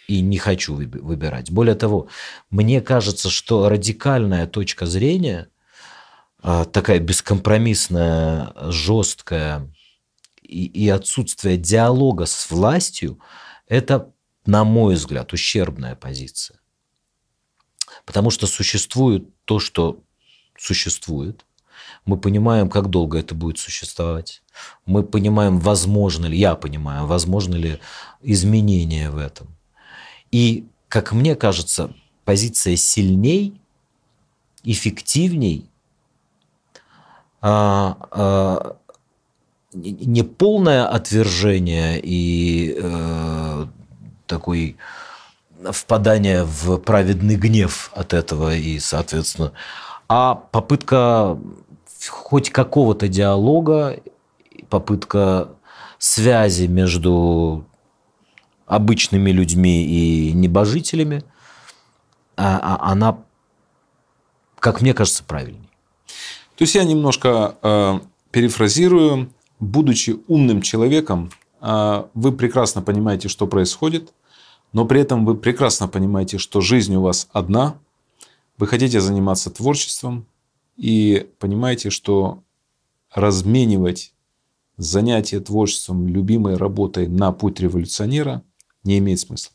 и не хочу выбирать. Более того, мне кажется, что радикальная точка зрения, а, такая бескомпромиссная, жесткая, и, и отсутствие диалога с властью, это, на мой взгляд, ущербная позиция. Потому что существует то, что существует. Мы понимаем, как долго это будет существовать. Мы понимаем, возможно ли, я понимаю, возможно ли изменения в этом. И, как мне кажется, позиция сильней, эффективней, а, а, не полное отвержение и э, такой впадание в праведный гнев от этого и, соответственно, а попытка хоть какого-то диалога, попытка связи между обычными людьми и небожителями, а, а она, как мне кажется, правильнее. То есть я немножко э, перефразирую. Будучи умным человеком, э, вы прекрасно понимаете, что происходит – но при этом вы прекрасно понимаете, что жизнь у вас одна, вы хотите заниматься творчеством и понимаете, что разменивать занятие творчеством, любимой работой на путь революционера не имеет смысла.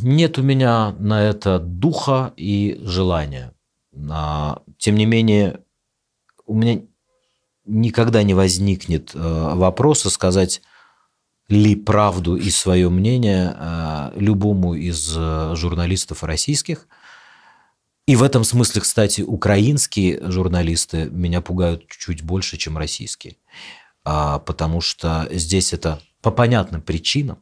Нет у меня на это духа и желания. А, тем не менее, у меня никогда не возникнет э, вопроса сказать, ли правду и свое мнение а, любому из э, журналистов российских. И в этом смысле, кстати, украинские журналисты меня пугают чуть больше, чем российские. А, потому что здесь это по понятным причинам,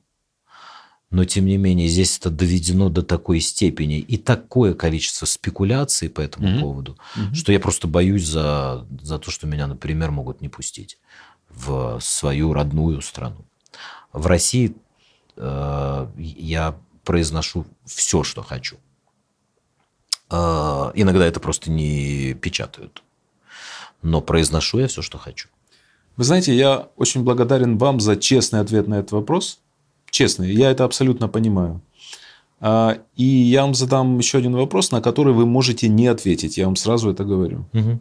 но тем не менее здесь это доведено до такой степени и такое количество спекуляций по этому mm-hmm. поводу, mm-hmm. что я просто боюсь за, за то, что меня, например, могут не пустить в свою родную страну в России э, я произношу все, что хочу. Э, иногда это просто не печатают. Но произношу я все, что хочу. Вы знаете, я очень благодарен вам за честный ответ на этот вопрос. Честный, я это абсолютно понимаю. Э, и я вам задам еще один вопрос, на который вы можете не ответить. Я вам сразу это говорю. Угу.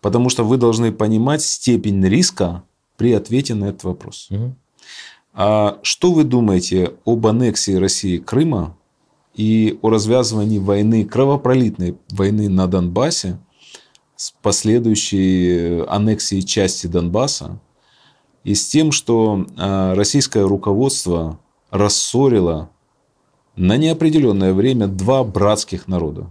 Потому что вы должны понимать степень риска при ответе на этот вопрос. Угу. А что вы думаете об аннексии России Крыма и о развязывании войны, кровопролитной войны на Донбассе с последующей э, аннексией части Донбасса и с тем, что э, российское руководство рассорило на неопределенное время два братских народа?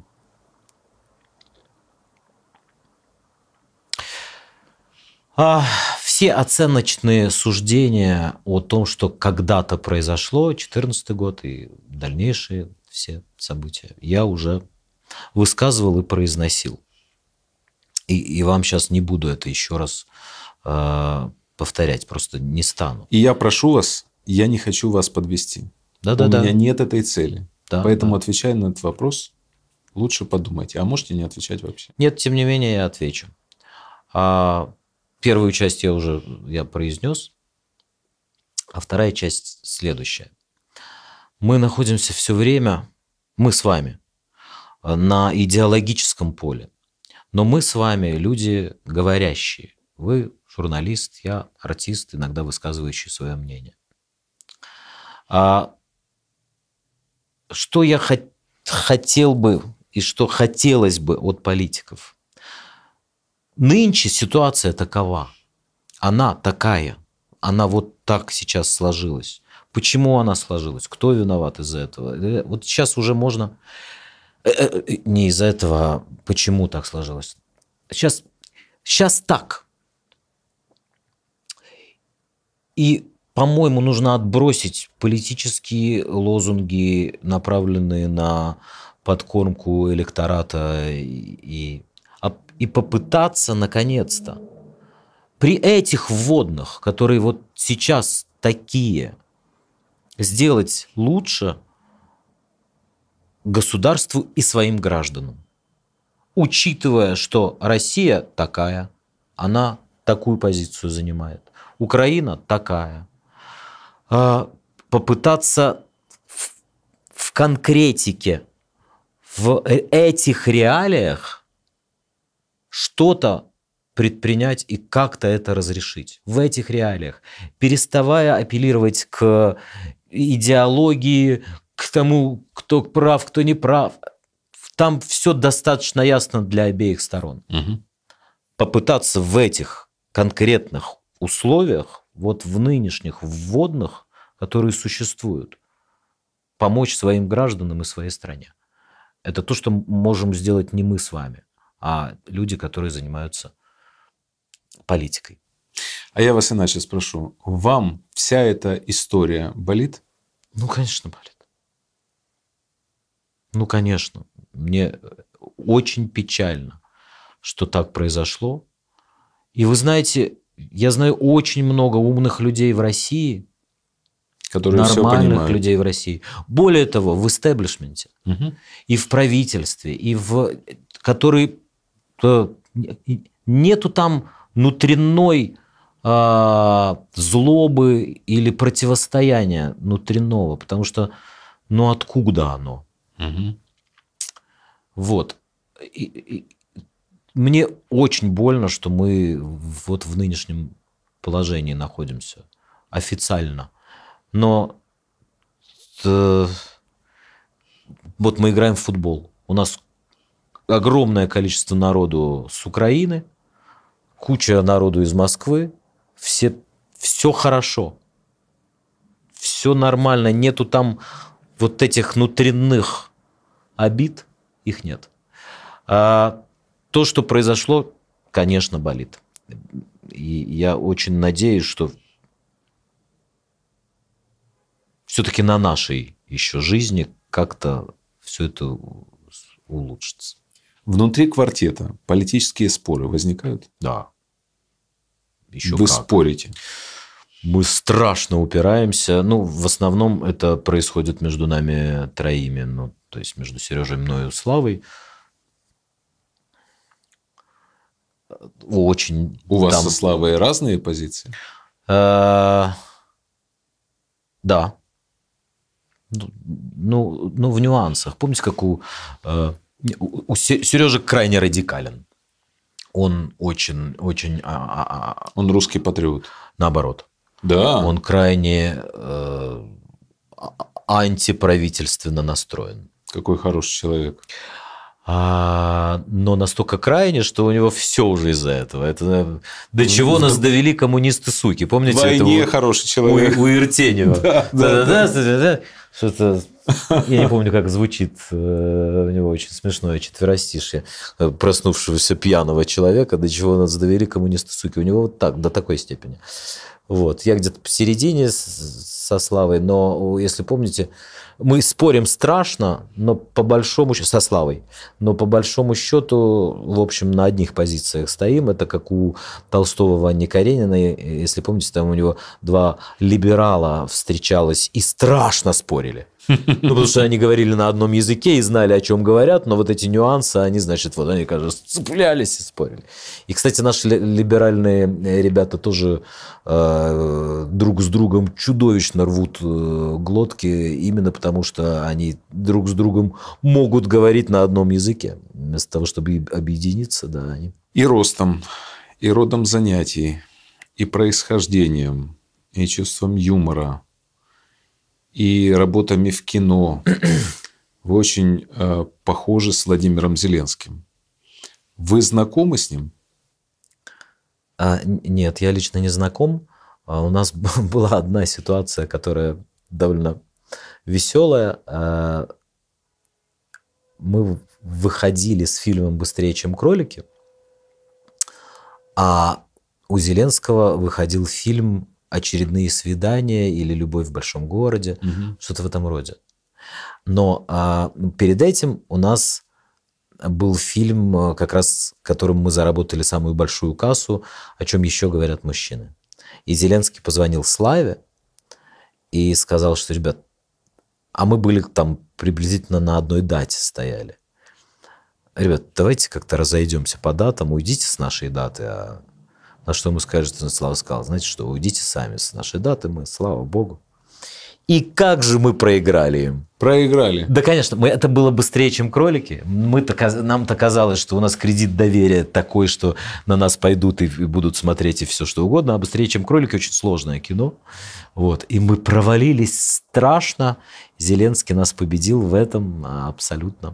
А, все оценочные суждения о том, что когда-то произошло, 14 год и дальнейшие все события, я уже высказывал и произносил. И, и вам сейчас не буду это еще раз э, повторять, просто не стану. И я прошу вас, я не хочу вас подвести. Да-да-да. У меня нет этой цели. Да, Поэтому, да. отвечая на этот вопрос, лучше подумайте. А можете не отвечать вообще? Нет, тем не менее, я отвечу. А, Первую часть я уже я произнес, а вторая часть следующая. Мы находимся все время, мы с вами, на идеологическом поле. Но мы с вами люди говорящие. Вы журналист, я артист, иногда высказывающий свое мнение. А что я хотел бы и что хотелось бы от политиков – Нынче ситуация такова. Она такая. Она вот так сейчас сложилась. Почему она сложилась? Кто виноват из-за этого? Э, вот сейчас уже можно... Э, э, не из-за этого, а почему так сложилось. Сейчас, сейчас так. И, по-моему, нужно отбросить политические лозунги, направленные на подкормку электората и и попытаться наконец-то при этих вводных, которые вот сейчас такие, сделать лучше государству и своим гражданам. Учитывая, что Россия такая, она такую позицию занимает, Украина такая. А, попытаться в, в конкретике, в э, этих реалиях что-то предпринять и как-то это разрешить в этих реалиях, переставая апеллировать к идеологии, к тому, кто прав, кто не прав. Там все достаточно ясно для обеих сторон. Угу. Попытаться в этих конкретных условиях, вот в нынешних вводных, которые существуют, помочь своим гражданам и своей стране. Это то, что можем сделать не мы с вами а люди, которые занимаются политикой. А я вас иначе спрошу. Вам вся эта история болит? Ну, конечно, болит. Ну, конечно. Мне очень печально, что так произошло. И вы знаете, я знаю очень много умных людей в России, Которые нормальных людей в России. Более того, в истеблишменте угу. и в правительстве, и в которые нету там внутренной э, а, злобы или противостояния внутреннего, потому что ну откуда оно? Угу. Вот. И, и, мне очень больно, что мы вот в нынешнем положении находимся официально. Но э, вот мы играем в футбол. У нас огромное количество народу с Украины, куча народу из Москвы, все, все хорошо, все нормально, нету там вот этих внутренних обид, их нет. А то, что произошло, конечно, болит. И я очень надеюсь, что все-таки на нашей еще жизни как-то все это улучшится. Внутри квартета политические споры возникают? Да. Еще Вы как. спорите? Мы страшно упираемся. Ну, в основном это происходит между нами троими. Ну, то есть между Сережей, мною, Славой. Очень. У там... вас со Славой разные позиции? Э, да. Ну, ну, ну, в нюансах. Помните, как у э, у Сережи крайне радикален. Он очень, очень... А, а, а, Он русский патриот. Наоборот. Да. Он крайне э, антиправительственно настроен. Какой хороший человек. А, но настолько крайне, что у него все уже из-за этого. Это э, до ну, чего нас довели коммунисты суки. Помните? Войне этого, хороший человек. У, у Иртенева. *laughs* да, да, да. Что-то, я не помню, как звучит э, у него очень смешное четверостишье э, проснувшегося пьяного человека, до чего нас довели коммунисты, суки. У него вот так, до такой степени. Вот. Я где-то посередине со Славой, но, если помните, мы спорим страшно, но по большому счету, со Славой, но по большому счету, в общем, на одних позициях стоим. Это как у Толстого Ванни Каренина, если помните, там у него два либерала встречалось и страшно спорили говорили. *laughs* Ну, потому что они говорили на одном языке и знали, о чем говорят, но вот эти нюансы, они, значит, вот они, кажется, цеплялись и спорили. И, кстати, наши либеральные э, ребята тоже э, друг с другом чудовищно рвут э, глотки, именно потому что они друг с другом могут говорить на одном языке. Вместо того, чтобы объединиться, да, они... И ростом, и родом занятий, и происхождением, и чувством юмора, и работами в кино. *clears throat* Вы очень э, похожи с Владимиром Зеленским. Вы знакомы с ним? А, нет, я лично не знаком. А у нас *laughs* была одна ситуация, которая довольно веселая. А, мы выходили с фильмом «Быстрее, чем кролики», а у Зеленского выходил фильм очередные свидания или любовь в большом городе, угу. что-то в этом роде. Но а, перед этим у нас был фильм, э, как раз которым мы заработали самую большую кассу, о чем еще говорят мужчины. И Зеленский позвонил Славе и сказал, что, ребят, а мы были там приблизительно на одной дате стояли. Ребят, давайте как-то разойдемся по датам, уйдите с нашей даты, а на что ему скажет Слава сказал, знаете что, уйдите сами с нашей даты, мы, слава богу. И как же мы проиграли им? Проиграли. Да, конечно, мы, это было быстрее, чем кролики. Мы, нам-то казалось, что у нас кредит доверия такой, что на нас пойдут и, и будут смотреть и все что угодно, а быстрее, чем кролики, очень сложное кино. Вот. И мы провалились страшно. Зеленский нас победил в этом а, абсолютно.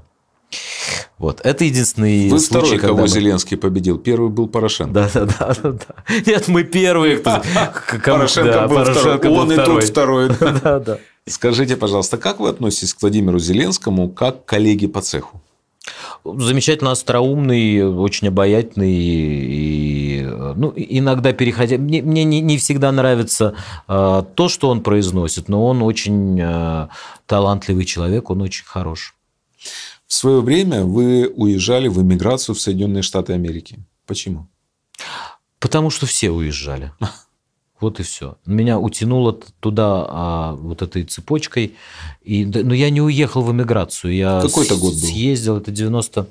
Вот, это единственный Вы случай, второй, кого мы... Зеленский победил. Первый был Порошенко. Да, да, да. да, да. Нет, мы первые, кто... *laughs* Порошенко да, был Порошенко второй. Он и тут второй. *laughs* Да, да. Скажите, пожалуйста, как вы относитесь к Владимиру Зеленскому как коллеге по цеху? Замечательно остроумный, очень обаятельный и, э, ну, иногда переходя... Мне, мне не, не всегда нравится э, то, что он произносит, но он очень э, талантливый человек, он очень хорош. В свое время вы уезжали в эмиграцию в Соединенные Штаты Америки. Почему? Потому что все уезжали. *laughs* Вот и все. Меня утянуло туда а, вот этой цепочкой. И, но я не уехал в эмиграцию. Я Какой-то год был? съездил, это 90...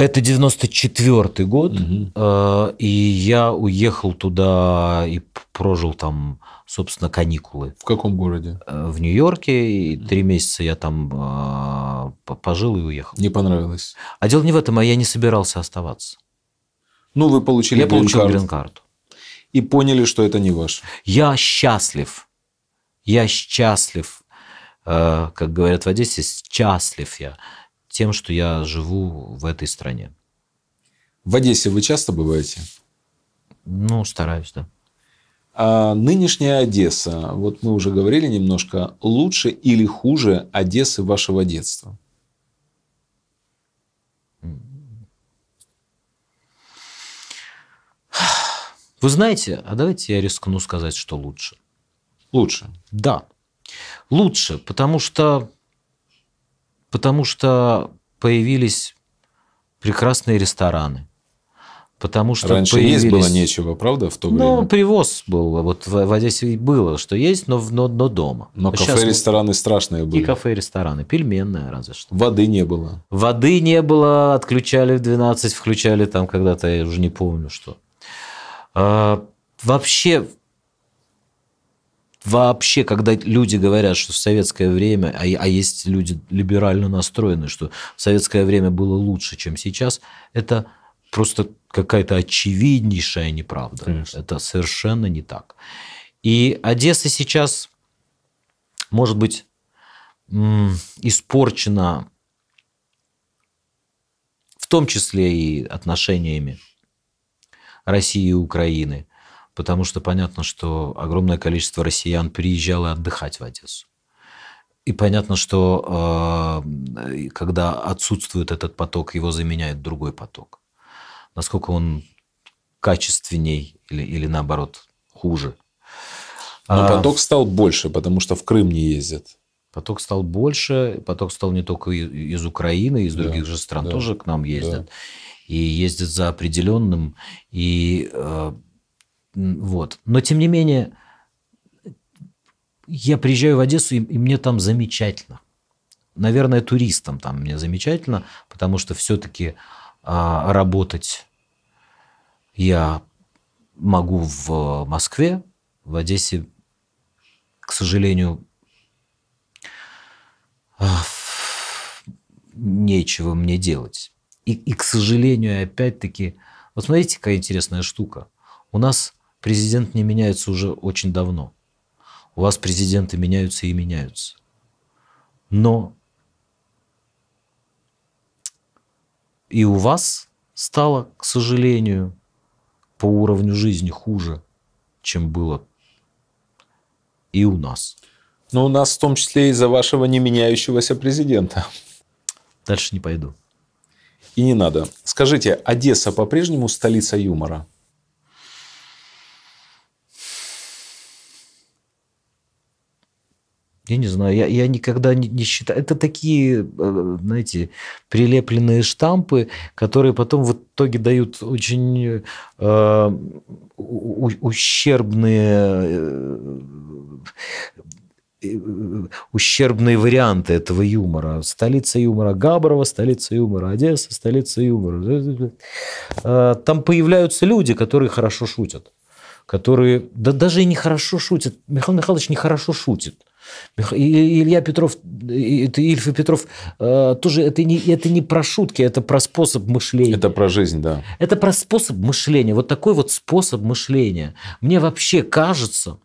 Это 94 год, угу. и я уехал туда и прожил там, собственно, каникулы. В каком городе? Э, в Нью-Йорке, и три месяца я там э, пожил и уехал. Не понравилось? А дело не в этом, а я не собирался оставаться. Ну, вы получили Я грин получил грин-карту. И поняли, что это не ваш. Я счастлив. Я счастлив. Как говорят в Одессе, счастлив я тем, что я живу в этой стране. В Одессе вы часто бываете? Ну, стараюсь, да. А нынешняя Одесса, вот мы уже говорили немножко, лучше или хуже Одессы вашего детства? Вы знаете, а давайте я рискну сказать, что лучше. Лучше? Да. Лучше, потому что Потому что появились прекрасные рестораны. Потому что Раньше появились... есть было нечего, правда, в то ну, время? Ну, привоз был. Вот в, в Одессе было, что есть, но, но, но дома. Но а кафе-рестораны вот... страшные были. И кафе-рестораны. пельменная разве что. Воды не было. Воды не было. Отключали в 12, включали там когда-то, я уже не помню, что. А, вообще вообще, когда люди говорят, что в советское время, а, а есть люди либерально настроенные, что в советское время было лучше, чем сейчас, это просто какая-то очевиднейшая неправда. Конечно. Это совершенно не так. И Одесса сейчас, может быть, испорчена в том числе и отношениями России и Украины, потому что понятно, что огромное количество россиян приезжало отдыхать в Одессу. И понятно, что э, когда отсутствует этот поток, его заменяет другой поток. Насколько он качественней или, или наоборот хуже. Но а, поток стал больше, потому что в Крым не ездят. Поток стал больше, поток стал не только из Украины, из других да, же стран да, тоже к нам ездят. Да. И ездят за определенным. И э, вот. Но тем не менее, я приезжаю в Одессу, и, и мне там замечательно. Наверное, туристам там мне замечательно, потому что все-таки а, работать я могу в Москве, в Одессе, к сожалению, а, нечего мне делать. И, и к сожалению, опять-таки, вот смотрите, какая интересная штука. У нас Президент не меняется уже очень давно. У вас президенты меняются и меняются. Но и у вас стало, к сожалению, по уровню жизни хуже, чем было и у нас. Но у нас в том числе из-за вашего не меняющегося президента. Дальше не пойду. И не надо. Скажите, Одесса по-прежнему столица юмора? Я не знаю, я, я никогда не, не считаю. Это такие, э, знаете, прилепленные штампы, которые потом в итоге дают очень э, у, ущербные э, э, ущербные варианты этого юмора. Столица юмора Габрова, столица юмора Одесса, столица юмора. Там появляются люди, которые хорошо шутят. Которые, да даже и не хорошо шутят. Михаил Михайлович хорошо шутит. Илья Петров, это Ильф и Петров э, тоже это не, это не про шутки, это про способ мышления. Это про жизнь, да. Это про способ мышления. Вот такой вот способ мышления. Мне вообще кажется,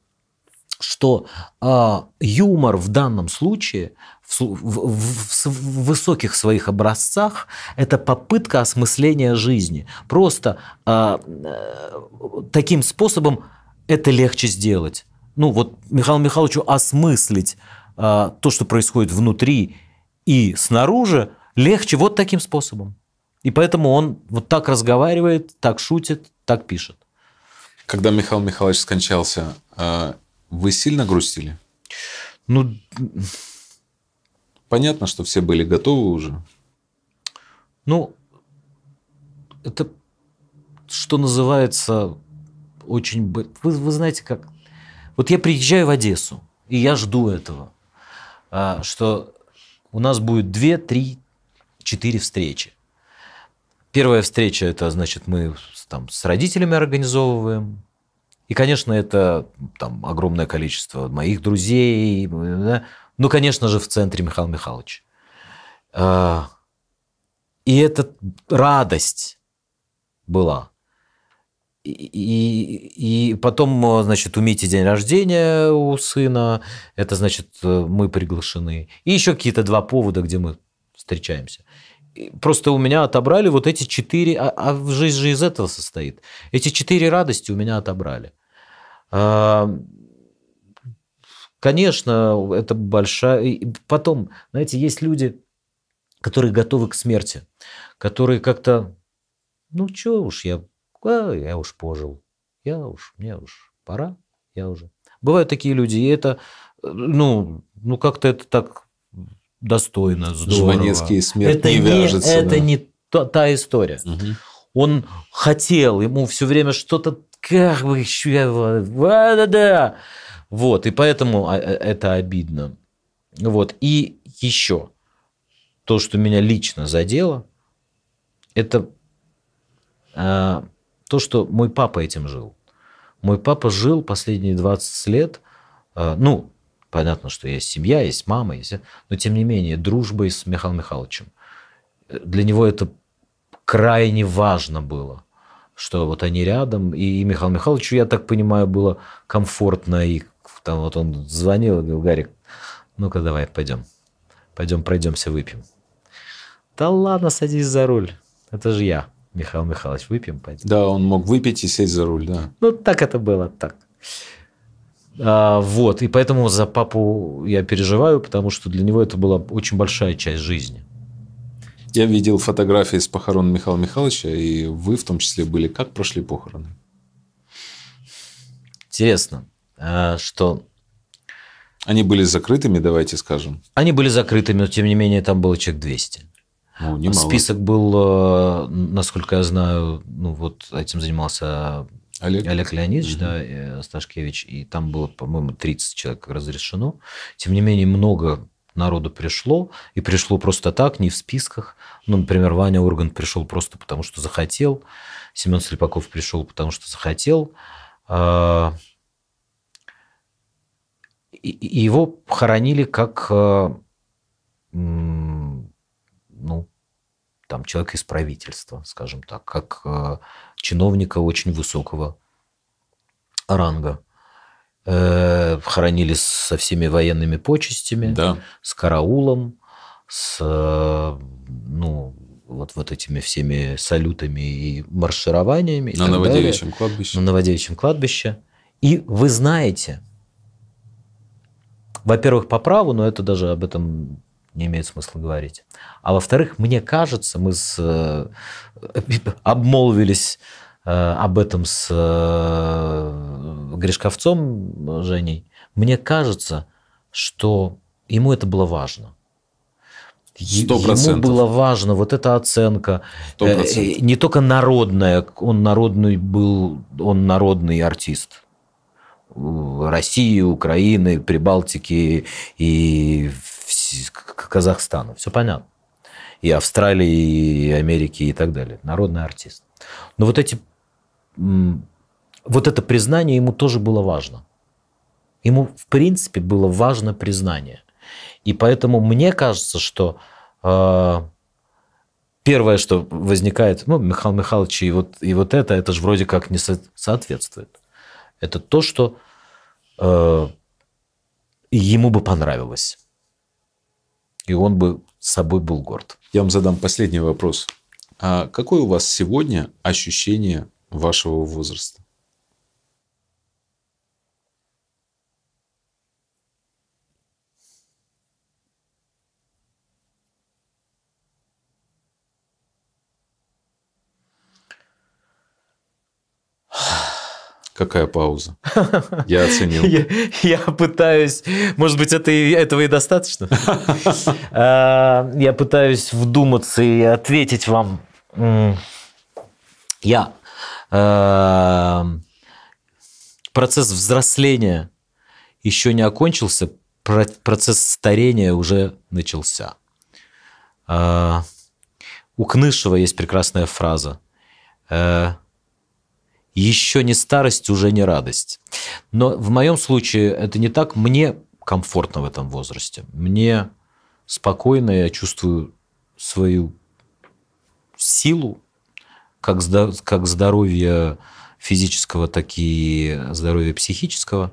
что э, юмор в данном случае в, в, в, в высоких своих образцах это попытка осмысления жизни. Просто а, э, таким способом это легче сделать ну вот Михаилу Михайловичу осмыслить э, то, что происходит внутри и снаружи, легче вот таким способом. И поэтому он вот так разговаривает, так шутит, так пишет. Когда Михаил Михайлович скончался, а, вы сильно грустили? Ну, понятно, что все были готовы уже. Ну, это, что называется, очень... Вы, вы знаете, как вот я приезжаю в Одессу, и я жду этого, а, что у нас будет 2, 3, 4 встречи. Первая встреча – это, значит, мы там с родителями организовываем, и, конечно, это там огромное количество моих друзей, да? ну, конечно же, в центре Михаил Михайлович. А, и эта радость была – и, и потом, э, значит, умите день рождения у сына, это значит, э, мы приглашены. И еще какие-то два повода, где мы встречаемся. И просто у меня отобрали вот эти четыре, а, а жизнь же из этого состоит. Эти четыре радости у меня отобрали. А, конечно, это большая... потом, знаете, есть люди, которые готовы к смерти, которые как-то, ну, чего уж я а, я уж пожил, я уж, мне уж пора, я уже. Бывают такие люди, и это, ну, ну как-то это так достойно, здорово. Жванецкий смерть это не вяжется. Не, это да. не та, та история. Угу. Он хотел, ему все время что-то как бы еще... Да-да-да. Вот, и поэтому а, э, это обидно. Вот, и еще то, что меня лично задело, это а, то, что мой папа этим жил. Мой папа жил последние 20 лет, э, ну, понятно, что есть семья, есть мама, есть, но тем не менее, дружбой с Михаилом Михайловичем. Для него это крайне важно было, что вот они рядом, и Михаилу Михайловичу, я так понимаю, было комфортно, и там вот он звонил и говорил, Гарик, ну-ка давай, пойдем, пойдем пройдемся, выпьем. Да ладно, садись за руль, это же я. Михаил Михайлович, выпьем, пойдем. Да, он мог выпить и сесть за руль, да. Ну, так это было, так. А, вот, и поэтому за папу я переживаю, потому что для него это была очень большая часть жизни. Я видел фотографии с похорон Михаила Михайловича, и вы в том числе были. Как прошли похороны? Интересно, а, что... Они были закрытыми, давайте скажем. Они были закрытыми, но тем не менее там было человек 200. Ну, а Список был, э, насколько я знаю, ну вот этим занимался Олег, Олег Леонидович, угу. да, Сташкевич, и там было, по-моему, 30 человек разрешено. Тем не менее, много народу пришло, и пришло просто так, не в списках. Ну, например, Ваня Ургант пришел просто потому, что захотел, Семен Слепаков пришел, потому что захотел. А, и его хоронили как э, там, человек из правительства, скажем так, как э, чиновника очень высокого ранга. Э, хоронили со всеми военными почестями, да. с караулом, с э, ну, вот, вот этими всеми салютами и маршированиями. И на Новодевичьем далее. кладбище. На Новодевичьем кладбище. И вы знаете, во-первых, по праву, но это даже об этом не имеет смысла говорить. А во-вторых, мне кажется, мы с, э, обмолвились э, об этом с э, Гришковцом Женей. Мне кажется, что ему это было важно. 100%. Ему было важно вот эта оценка, 100%. не только народная, он народный был, он народный артист. России, Украины, Прибалтики и к Казахстану. Все понятно. И Австралии, и Америки, и так далее. Народный артист. Но вот эти... Вот это признание ему тоже было важно. Ему, в принципе, было важно признание. И поэтому мне кажется, что э, первое, что возникает, ну, Михаил Михайлович и вот, и вот это, это же вроде как не со- соответствует. Это то, что э, ему бы понравилось и он бы собой был горд. Я вам задам последний вопрос. А какое у вас сегодня ощущение вашего возраста? Какая пауза? *laughs* Я оценил. Я, я пытаюсь, может быть, это и, этого и достаточно. *laughs* А, я пытаюсь вдуматься и ответить вам. Я а, процесс взросления еще не окончился, процесс старения уже начался. А, у Кнышева есть прекрасная фраза. Э, еще не старость, уже не радость. Но в моем случае это не так. Мне комфортно в этом возрасте. Мне спокойно, я чувствую свою силу, как, как здоровье физического, так и здоровье психического.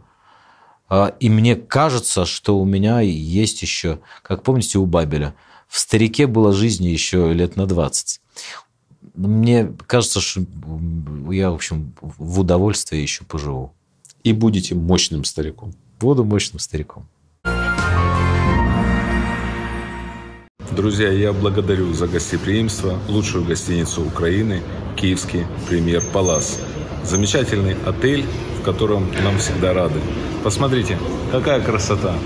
А, и мне кажется, что у меня есть еще, как помните у Бабеля, в старике было жизни еще лет на 20. Мне кажется, что я, в общем, в удовольствие еще поживу. И будете мощным стариком. Буду мощным стариком. Друзья, я благодарю за гостеприимство лучшую гостиницу Украины «Киевский премьер Палас». Замечательный отель, в котором нам всегда рады. Посмотрите, какая красота!